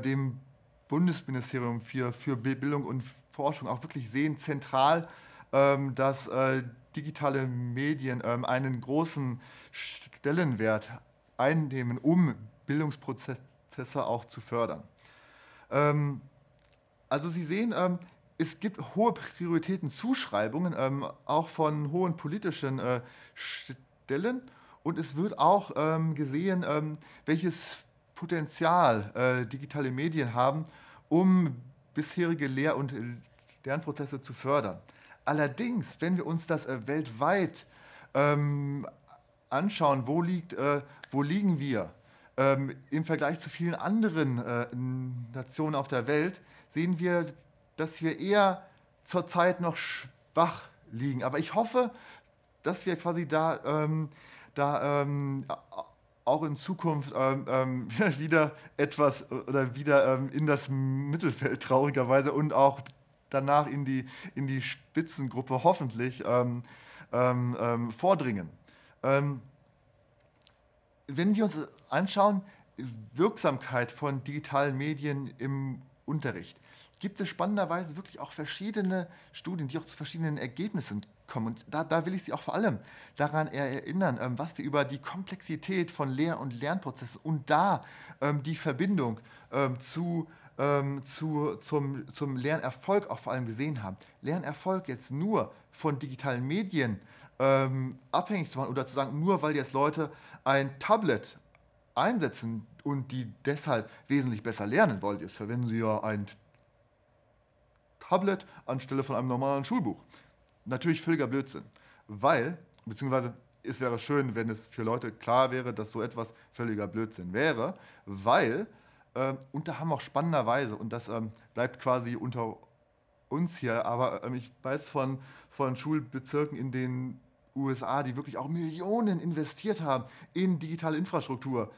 dem Bundesministerium für, für Bildung und Forschung auch wirklich sehen, zentral, dass äh, digitale Medien ähm, einen großen Stellenwert einnehmen, um Bildungsprozesse auch zu fördern. Ähm, also Sie sehen, ähm, es gibt hohe Prioritätenzuschreibungen, ähm, auch von hohen politischen äh, Stellen. Und es wird auch ähm, gesehen, ähm, welches Potenzial äh, digitale Medien haben, um bisherige Lehr- und Lernprozesse zu fördern. Allerdings, wenn wir uns das äh, weltweit ähm, anschauen, wo, liegt, äh, wo liegen wir ähm, im Vergleich zu vielen anderen äh, Nationen auf der Welt, sehen wir, dass wir eher zurzeit noch schwach liegen. Aber ich hoffe, dass wir quasi da, ähm, da ähm, auch in Zukunft ähm, ähm, wieder etwas äh, oder wieder in das Mittelfeld traurigerweise und auch danach in die, in die Spitzengruppe hoffentlich ähm, ähm, ähm vordringen. Ähm, wenn wir uns anschauen, Wirksamkeit von digitalen Medien im Unterricht, gibt es spannenderweise wirklich auch verschiedene Studien, die auch zu verschiedenen Ergebnissen kommen. Und da, da will ich Sie auch vor allem daran erinnern, ähm, was wir über die Komplexität von Lehr- und Lernprozessen und da die Verbindung zu ähm, zu, zum, zum Lernerfolg auch vor allem gesehen haben. Lernerfolg jetzt nur von digitalen Medien ähm, abhängig zu machen oder zu sagen, nur weil jetzt Leute ein Tablet einsetzen und die deshalb wesentlich besser lernen, wollen, jetzt verwenden sie ja ein Tablet anstelle von einem normalen Schulbuch. Natürlich völliger Blödsinn, weil, beziehungsweise es wäre schön, wenn es für Leute klar wäre, dass so etwas völliger Blödsinn wäre, weil ähm, und da haben auch spannenderweise, und das ähm, bleibt quasi unter uns hier, aber ähm, ich weiß von, von Schulbezirken in den USA, die wirklich auch Millionen investiert haben in digitale Infrastruktur,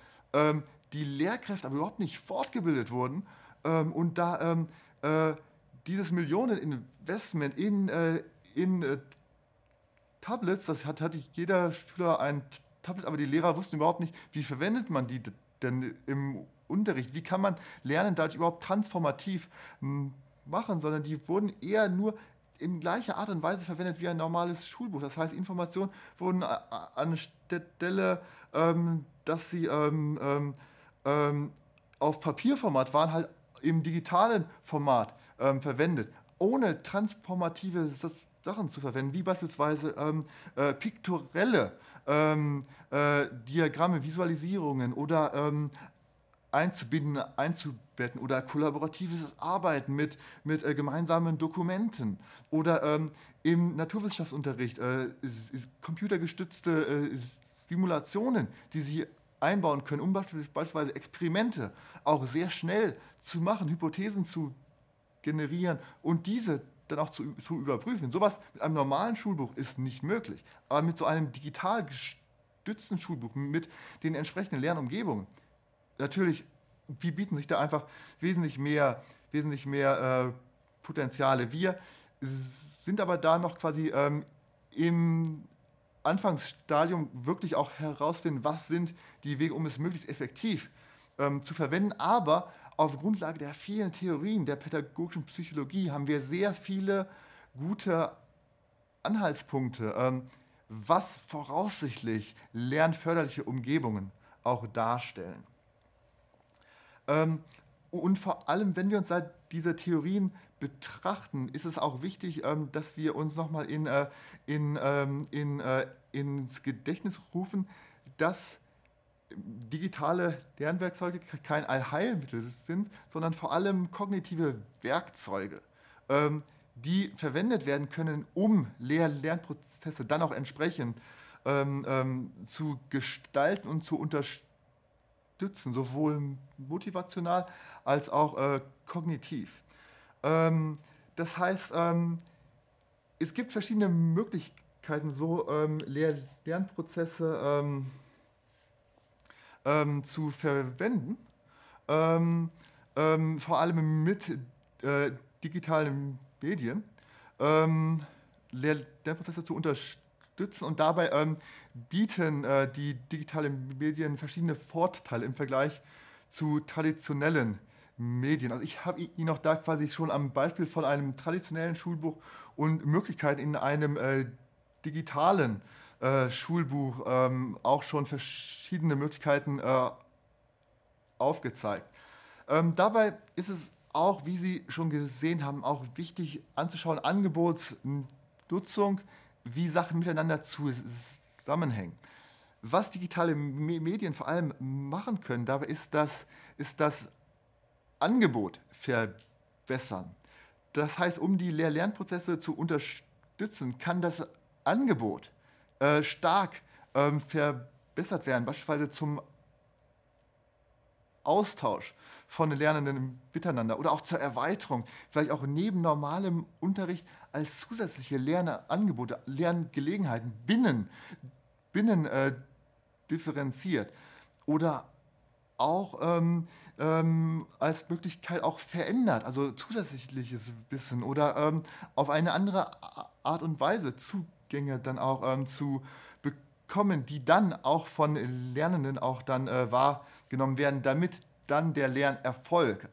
die Lehrkräfte aber überhaupt nicht fortgebildet wurden und da äh, dieses Millioneninvestment in, äh, in äh, Tablets, das hat, hatte jeder Schüler ein Tablet, aber die Lehrer wussten überhaupt nicht, wie verwendet man die denn im Unterricht, wie kann man Lernen dadurch überhaupt transformativ hm, machen, sondern die wurden eher nur in gleicher Art und Weise verwendet wie ein normales Schulbuch. Das heißt, Informationen wurden anstelle, ähm, dass sie ähm, ähm, ähm, auf Papierformat waren, halt im digitalen Format ähm, verwendet, ohne transformative Sachen zu verwenden, wie beispielsweise ähm, äh, piktorelle äh, Diagramme, Visualisierungen oder einzubinden, einzubetten oder kollaboratives Arbeiten mit, mit äh, gemeinsamen Dokumenten oder ähm, im Naturwissenschaftsunterricht äh, ist, ist computergestützte äh, Simulationen, die Sie einbauen können, um beispielsweise Experimente auch sehr schnell zu machen, Hypothesen zu generieren und diese dann auch zu, zu überprüfen. Sowas mit einem normalen Schulbuch ist nicht möglich, aber mit so einem digital gestützten Schulbuch, mit den entsprechenden Lernumgebungen natürlich bieten sich da einfach wesentlich mehr, wesentlich mehr äh, Potenziale. Wir sind aber da noch quasi ähm, im Anfangsstadium wirklich auch herausfinden, was sind die Wege, um es möglichst effektiv ähm, zu verwenden. Aber auf Grundlage der vielen Theorien der pädagogischen Psychologie haben wir sehr viele gute Anhaltspunkte, ähm, was voraussichtlich lernförderliche Umgebungen auch darstellen. Ähm, und vor allem, wenn wir uns halt diese Theorien betrachten, ist es auch wichtig, ähm, dass wir uns nochmal in, äh, in, ähm, in, äh, ins Gedächtnis rufen, dass digitale Lernwerkzeuge kein Allheilmittel sind, sondern vor allem kognitive Werkzeuge, die verwendet werden können, um Lehr-Lernprozesse dann auch entsprechend zu gestalten und zu unterstützen unterstützen, sowohl motivational als auch äh, kognitiv. Ähm, das heißt, ähm, es gibt verschiedene Möglichkeiten, so ähm, Lehr Lernprozesse ähm, ähm, zu verwenden, ähm, vor allem mit äh, digitalen Medien, Lehr Lernprozesse zu unterstützen unterstützen und dabei ähm, bieten äh, die digitalen Medien verschiedene Vorteile im Vergleich zu traditionellen Medien. Also ich habe ihn auch da quasi schon am Beispiel von einem traditionellen Schulbuch und Möglichkeiten in einem äh, digitalen äh, Schulbuch ähm, auch schon verschiedene Möglichkeiten äh, aufgezeigt. Ähm, dabei ist es auch, wie Sie schon gesehen haben, auch wichtig anzuschauen, Angebotsnutzung wie Sachen miteinander zusammenhängen. Was digitale Medien vor allem machen können, dabei ist das, ist das Angebot verbessern. Das heißt, um die Lehr Lernprozesse zu unterstützen, kann das Angebot äh, stark ähm, verbessert werden, beispielsweise zum Austausch von den Lernenden miteinander oder auch zur Erweiterung, vielleicht auch neben normalem Unterricht als zusätzliche Lernangebote, Lerngelegenheiten binnen, binnen äh, differenziert oder auch ähm, ähm, als Möglichkeit auch verändert, also zusätzliches Wissen oder ähm, auf eine andere Art und Weise Zugänge dann auch ähm, zu bekommen, die dann auch von Lernenden auch dann äh, wahrgenommen werden, damit dann der Lernerfolg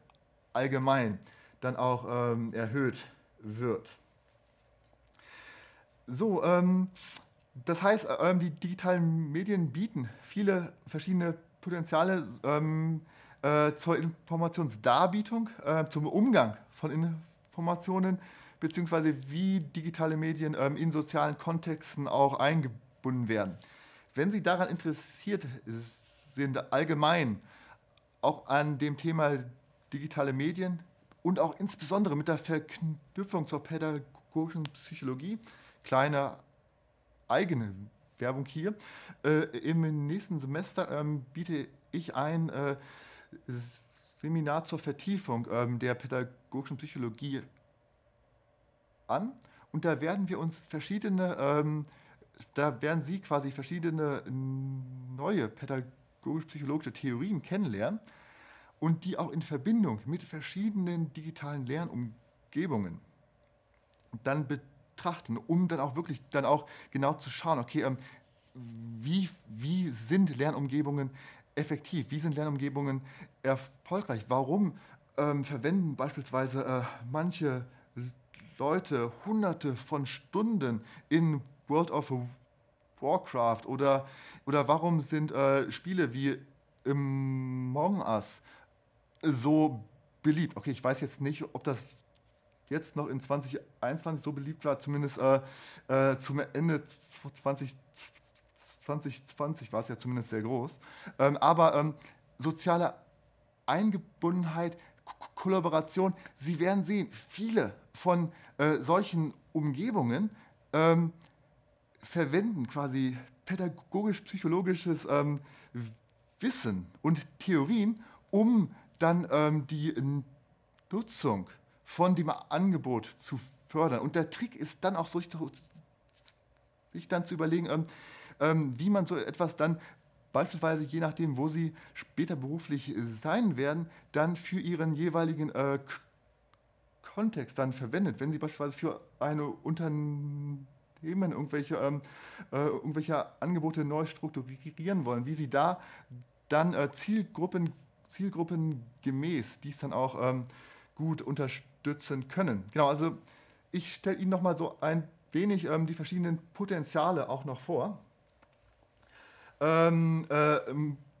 allgemein dann auch ähm, erhöht wird. So, ähm, das heißt, äh, ähm, die digitalen Medien bieten viele verschiedene Potenziale ähm, äh, zur Informationsdarbietung, äh, zum Umgang von Informationen, beziehungsweise wie digitale Medien ähm, in sozialen Kontexten auch eingebunden werden. Wenn Sie daran interessiert sind, allgemein auch an dem Thema digitale Medien und auch insbesondere mit der Verknüpfung zur pädagogischen Psychologie. Kleine eigene Werbung hier. Äh, Im nächsten Semester ähm, biete ich ein äh, Seminar zur Vertiefung ähm, der pädagogischen Psychologie an. Und da werden wir uns verschiedene, ähm, da werden Sie quasi verschiedene neue pädagogische psychologische Theorien kennenlernen und die auch in Verbindung mit verschiedenen digitalen Lernumgebungen dann betrachten, um dann auch wirklich dann auch genau zu schauen, okay, ähm, wie, wie sind Lernumgebungen effektiv, wie sind Lernumgebungen erfolgreich, warum ähm, verwenden beispielsweise äh, manche Leute hunderte von Stunden in World of Warcraft oder, oder warum sind äh, Spiele wie Among Us so beliebt? Okay, ich weiß jetzt nicht, ob das jetzt noch in 2021 so beliebt war, zumindest äh, äh, zum Ende 20, 2020 war es ja zumindest sehr groß. Ähm, aber ähm, soziale Eingebundenheit, K Kollaboration, Sie werden sehen, viele von äh, solchen Umgebungen ähm, verwenden quasi pädagogisch-psychologisches ähm, Wissen und Theorien, um dann ähm, die Nutzung von dem Angebot zu fördern. Und der Trick ist dann auch, sich dann zu überlegen, ähm, ähm, wie man so etwas dann beispielsweise je nachdem, wo sie später beruflich sein werden, dann für ihren jeweiligen äh, Kontext dann verwendet. Wenn sie beispielsweise für eine Unternehmen Themen, irgendwelche, ähm, äh, irgendwelche Angebote neu strukturieren wollen, wie sie da dann äh, Zielgruppen, zielgruppengemäß dies dann auch ähm, gut unterstützen können. Genau, also ich stelle Ihnen nochmal so ein wenig ähm, die verschiedenen Potenziale auch noch vor. Ähm, äh,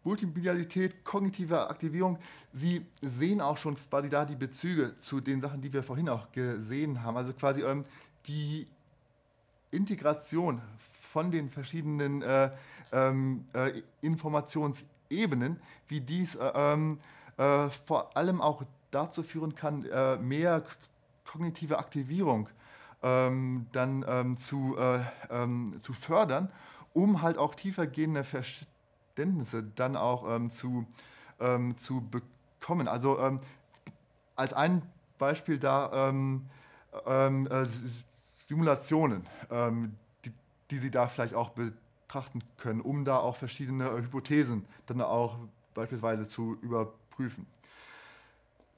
Multimedialität, kognitive Aktivierung, Sie sehen auch schon quasi da die Bezüge zu den Sachen, die wir vorhin auch gesehen haben. Also quasi ähm, die Integration von den verschiedenen äh, ähm, äh, Informationsebenen, wie dies äh, ähm, äh, vor allem auch dazu führen kann, äh, mehr kognitive Aktivierung ähm, dann zu, äh, zu fördern, um halt auch tiefergehende Verständnisse dann auch zu, zu bekommen. Also als ein Beispiel da ähm, äh, Simulationen, ähm, die, die, Sie da vielleicht auch betrachten können, um da auch verschiedene äh, Hypothesen dann auch beispielsweise zu überprüfen.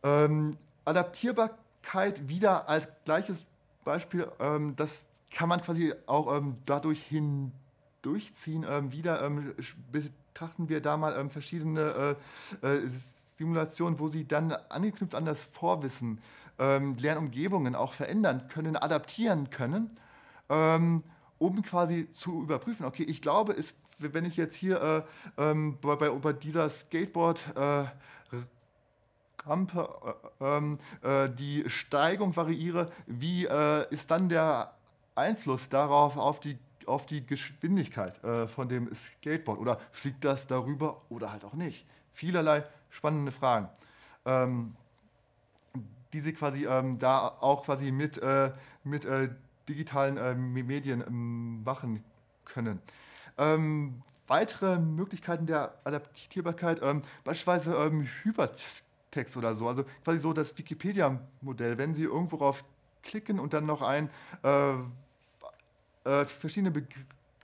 Ähm, Adaptierbarkeit wieder als gleiches Beispiel, ähm, das kann man quasi auch ähm, dadurch hindurchziehen. Ähm, wieder ähm, betrachten wir da mal verschiedene äh, äh, Simulationen, wo Sie dann angeknüpft an das Vorwissen äh, ähm, Lernumgebungen auch verändern können, adaptieren können, ähm, um quasi zu überprüfen, okay, ich glaube, es, wenn ich jetzt hier äh, ähm, bei, bei, dieser Skateboard... Äh, Rampe, äh, ähm, äh die Steigung variiere, wie äh, ist dann der Einfluss darauf auf die auf die Geschwindigkeit äh, von dem Skateboard oder fliegt das darüber oder halt auch nicht? Vielerlei spannende Fragen. Ähm, diese quasi ähm, da auch quasi mit, äh, mit äh, digitalen äh, Medien ähm, machen können. Ähm, weitere Möglichkeiten der Adaptierbarkeit, ähm, beispielsweise ähm, Hypertext oder so, also quasi so das Wikipedia-Modell, wenn Sie irgendwo drauf klicken und dann noch ein äh, äh, verschiedene Be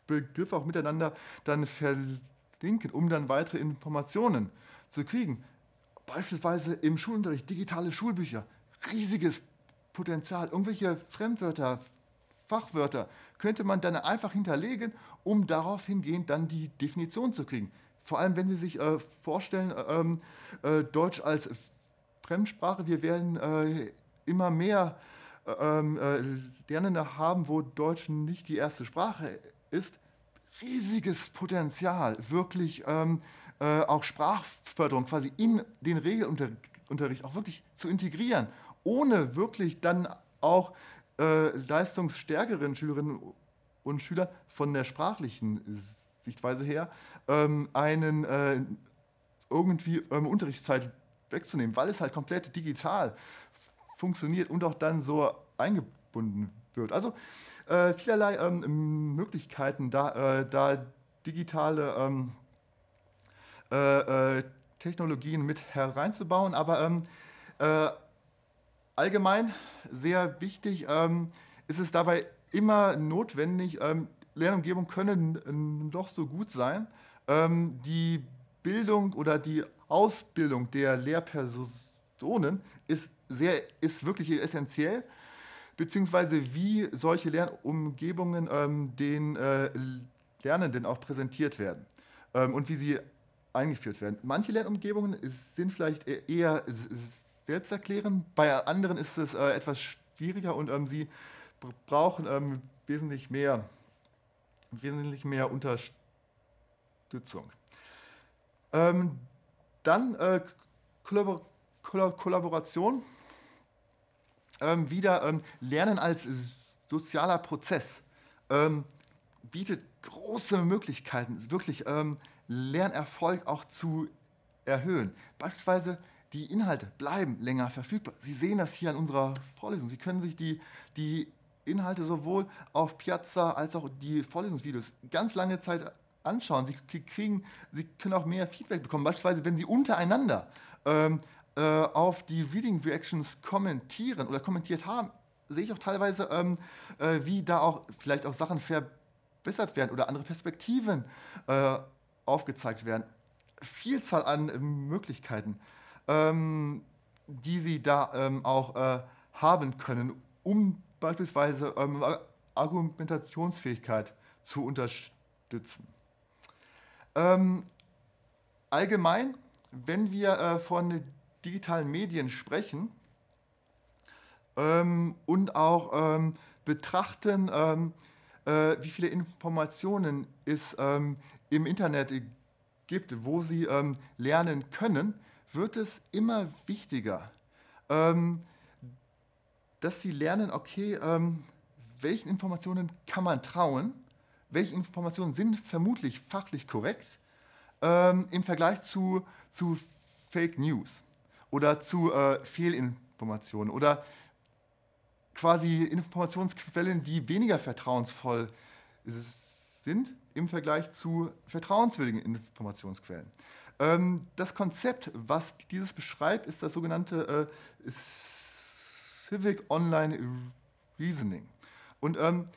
Begriffe auch miteinander dann verlinken, um dann weitere Informationen zu kriegen. Beispielsweise im Schulunterricht digitale Schulbücher. Riesiges Potenzial. Irgendwelche Fremdwörter, Fachwörter könnte man dann einfach hinterlegen, um darauf hingehend dann die Definition zu kriegen. Vor allem, wenn Sie sich äh, vorstellen, äh, ähm, äh, Deutsch als Fremdsprache, wir werden äh, immer mehr äh, ähm, äh, Lernende haben, wo Deutsch nicht die erste Sprache ist. Riesiges Potenzial, wirklich. Ähm, äh, auch Sprachförderung quasi in den Regelunterricht auch wirklich zu integrieren, ohne wirklich dann auch äh, leistungsstärkeren Schülerinnen und Schüler von der sprachlichen Sichtweise her ähm, einen äh, irgendwie ähm, Unterrichtszeit wegzunehmen, weil es halt komplett digital funktioniert und auch dann so eingebunden wird. Also äh, vielerlei ähm, Möglichkeiten, da, äh, da digitale ähm, äh, äh, Technologien mit hereinzubauen. Aber ähm, äh, allgemein sehr wichtig ähm, ist es dabei immer notwendig, ähm, Lernumgebungen können noch so gut sein. Ähm, die Bildung oder die Ausbildung der Lehrpersonen ist, sehr, ist wirklich essentiell beziehungsweise wie solche Lernumgebungen ähm, den äh, Lernenden auch präsentiert werden ähm, und wie sie eingeführt werden. Manche Lernumgebungen sind vielleicht e-, eher selbsterklärend, bei anderen ist es äh, etwas schwieriger und ähm, sie brauchen ähm, wesentlich, mehr, wesentlich mehr Unterstützung. Ähm, dann äh, Kollabor Koll Kollaboration. Ähm, wieder ähm, Lernen als sozialer Prozess ähm, bietet große Möglichkeiten, wirklich. Ähm, Lernerfolg auch zu erhöhen. Beispielsweise die Inhalte bleiben länger verfügbar. Sie sehen das hier an unserer Vorlesung. Sie können sich die, die Inhalte sowohl auf Piazza als auch die Vorlesungsvideos ganz lange Zeit anschauen. Sie, kriegen, sie können auch mehr Feedback bekommen. Beispielsweise, wenn Sie untereinander ähm, äh, auf die Reading Reactions kommentieren oder kommentiert haben, sehe ich auch teilweise, ähm, äh, wie da auch vielleicht auch Sachen verbessert werden oder andere Perspektiven äh, aufgezeigt werden. Vielzahl an ähm, Möglichkeiten, ähm, die sie da ähm, auch äh, haben können, um beispielsweise ähm, Argumentationsfähigkeit zu unterstützen. Ähm, allgemein, wenn wir äh, von digitalen Medien sprechen ähm, und auch betrachten, äh, wie viele Informationen es ähm, im Internet gibt, wo sie ähm, lernen können, wird es immer wichtiger, ähm, dass sie lernen, okay, ähm, welchen Informationen kann man trauen, welche Informationen sind vermutlich fachlich korrekt ähm, im Vergleich zu, zu Fake News oder zu äh, Fehlinformationen oder quasi Informationsquellen, die weniger vertrauensvoll sind im Vergleich zu vertrauenswürdigen Informationsquellen. Ähm, das Konzept, was dieses beschreibt, ist das sogenannte äh, Civic Online Reasoning. Und ähm,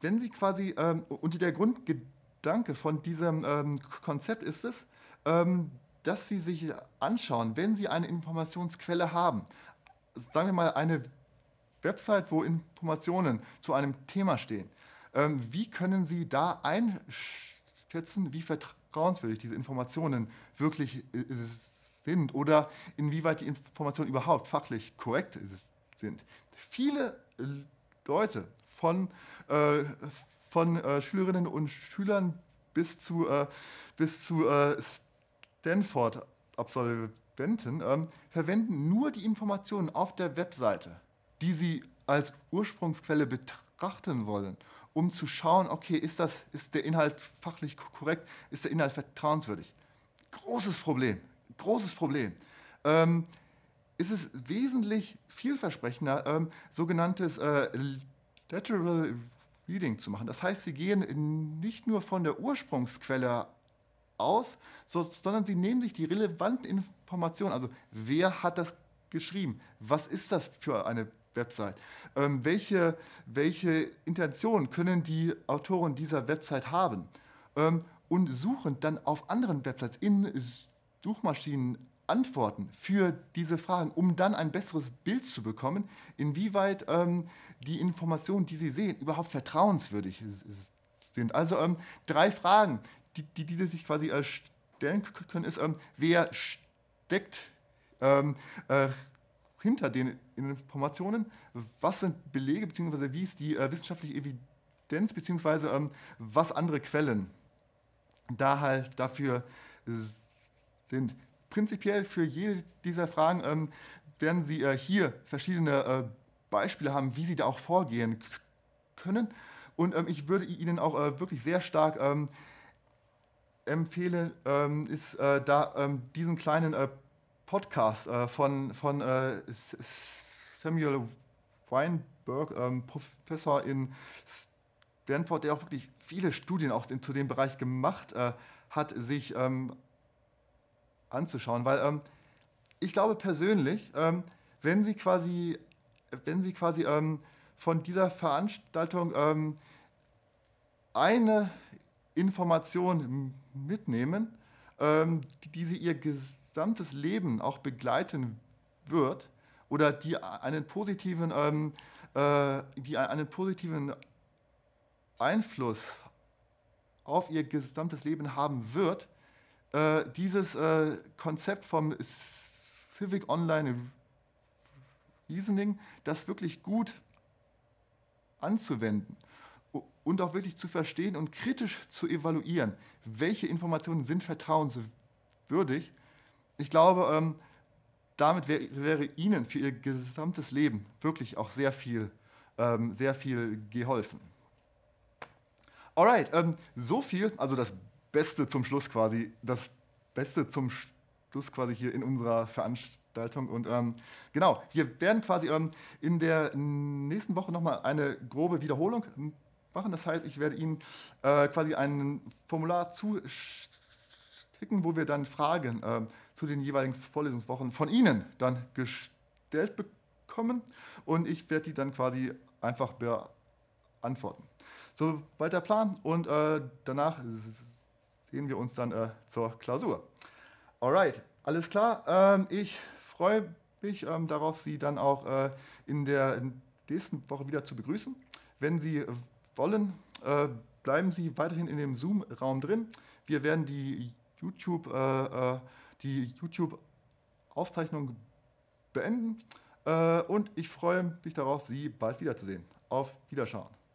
wenn Sie quasi, ähm, und der Grundgedanke von diesem ähm, Konzept ist es, ähm, dass Sie sich anschauen, wenn Sie eine Informationsquelle haben, sagen wir mal eine Website, wo Informationen zu einem Thema stehen, ähm, wie können Sie da einschätzen, wie vertrauenswürdig diese Informationen wirklich äh, sind oder inwieweit die Informationen überhaupt fachlich korrekt sind? Viele äh, Leute von, äh, von äh, Schülerinnen und Schülern bis zu, äh, bis zu äh, Stanford-Absolventen ähm, verwenden nur die Informationen auf der Webseite, die sie als Ursprungsquelle betrachten wollen um zu schauen, okay, ist, das, ist der Inhalt fachlich korrekt, ist der Inhalt vertrauenswürdig. Großes Problem, großes Problem. Ähm, ist es wesentlich vielversprechender, ähm, sogenanntes äh, Lateral Reading zu machen. Das heißt, sie gehen nicht nur von der Ursprungsquelle aus, sondern sie nehmen sich die relevanten Informationen, also wer hat das geschrieben, was ist das für eine Website. Ähm, welche, welche Intention können die Autoren dieser Website haben? Ähm, und suchen dann auf anderen Websites in Suchmaschinen Antworten für diese Fragen, um dann ein besseres Bild zu bekommen, inwieweit ähm, die Informationen, die sie sehen, überhaupt vertrauenswürdig sind. Also ähm, drei Fragen, die, die diese sich quasi äh, stellen können, ist, ähm, wer steckt ähm, äh, hinter den Informationen? Was sind Belege beziehungsweise wie ist die äh, wissenschaftliche Evidenz beziehungsweise Ähm, was andere Quellen da halt dafür sind? Prinzipiell für jede dieser Fragen ähm, werden Sie äh, hier verschiedene äh, Beispiele haben, wie Sie da auch vorgehen können. Und ähm, ich würde Ihnen auch äh, wirklich sehr stark ähm, empfehlen, ähm, ist äh, da ähm, diesen kleinen äh, Podcast äh, von, von äh, Samuel Weinberg, ähm, Professor in Stanford, der auch wirklich viele Studien auch in, zu dem Bereich gemacht äh, hat, sich ähm, anzuschauen. Weil ähm, ich glaube persönlich, ähm, wenn Sie quasi, wenn Sie quasi ähm, von dieser Veranstaltung ähm, eine Information mitnehmen, die, die Sie Ihr Gesicht gesamtes Leben auch begleiten wird oder die einen positiven, ähm, äh, die einen positiven Einfluss auf ihr gesamtes Leben haben wird, äh, dieses äh, Konzept vom Civic Online Reasoning, das wirklich gut anzuwenden und auch wirklich zu verstehen und kritisch zu evaluieren, welche Informationen sind vertrauenswürdig ich glaube, ähm, damit wär, wäre Ihnen für Ihr gesamtes Leben wirklich auch sehr viel, ähm, sehr viel geholfen. Alright, ähm, so viel, also das Beste zum Schluss quasi, das Beste zum Schluss quasi hier in unserer Veranstaltung. Und ähm, genau, wir werden quasi ähm, in der nächsten Woche nochmal eine grobe Wiederholung machen. Das heißt, ich werde Ihnen äh, quasi ein Formular zuschicken, wo wir dann Fragen. Äh, zu den jeweiligen Vorlesungswochen von Ihnen dann gestellt bekommen und ich werde die dann quasi einfach beantworten. So weit der Plan und äh, danach sehen wir uns dann äh, zur Klausur. Alright, alles klar. Ähm, ich freue mich ähm, darauf, Sie dann auch äh, in der nächsten Woche wieder zu begrüßen. Wenn Sie wollen, äh, bleiben Sie weiterhin in dem Zoom-Raum drin. Wir werden die YouTube- äh, äh die YouTube-Aufzeichnung beenden. Äh, und ich freue mich darauf, Sie bald wiederzusehen. Auf Wiederschauen.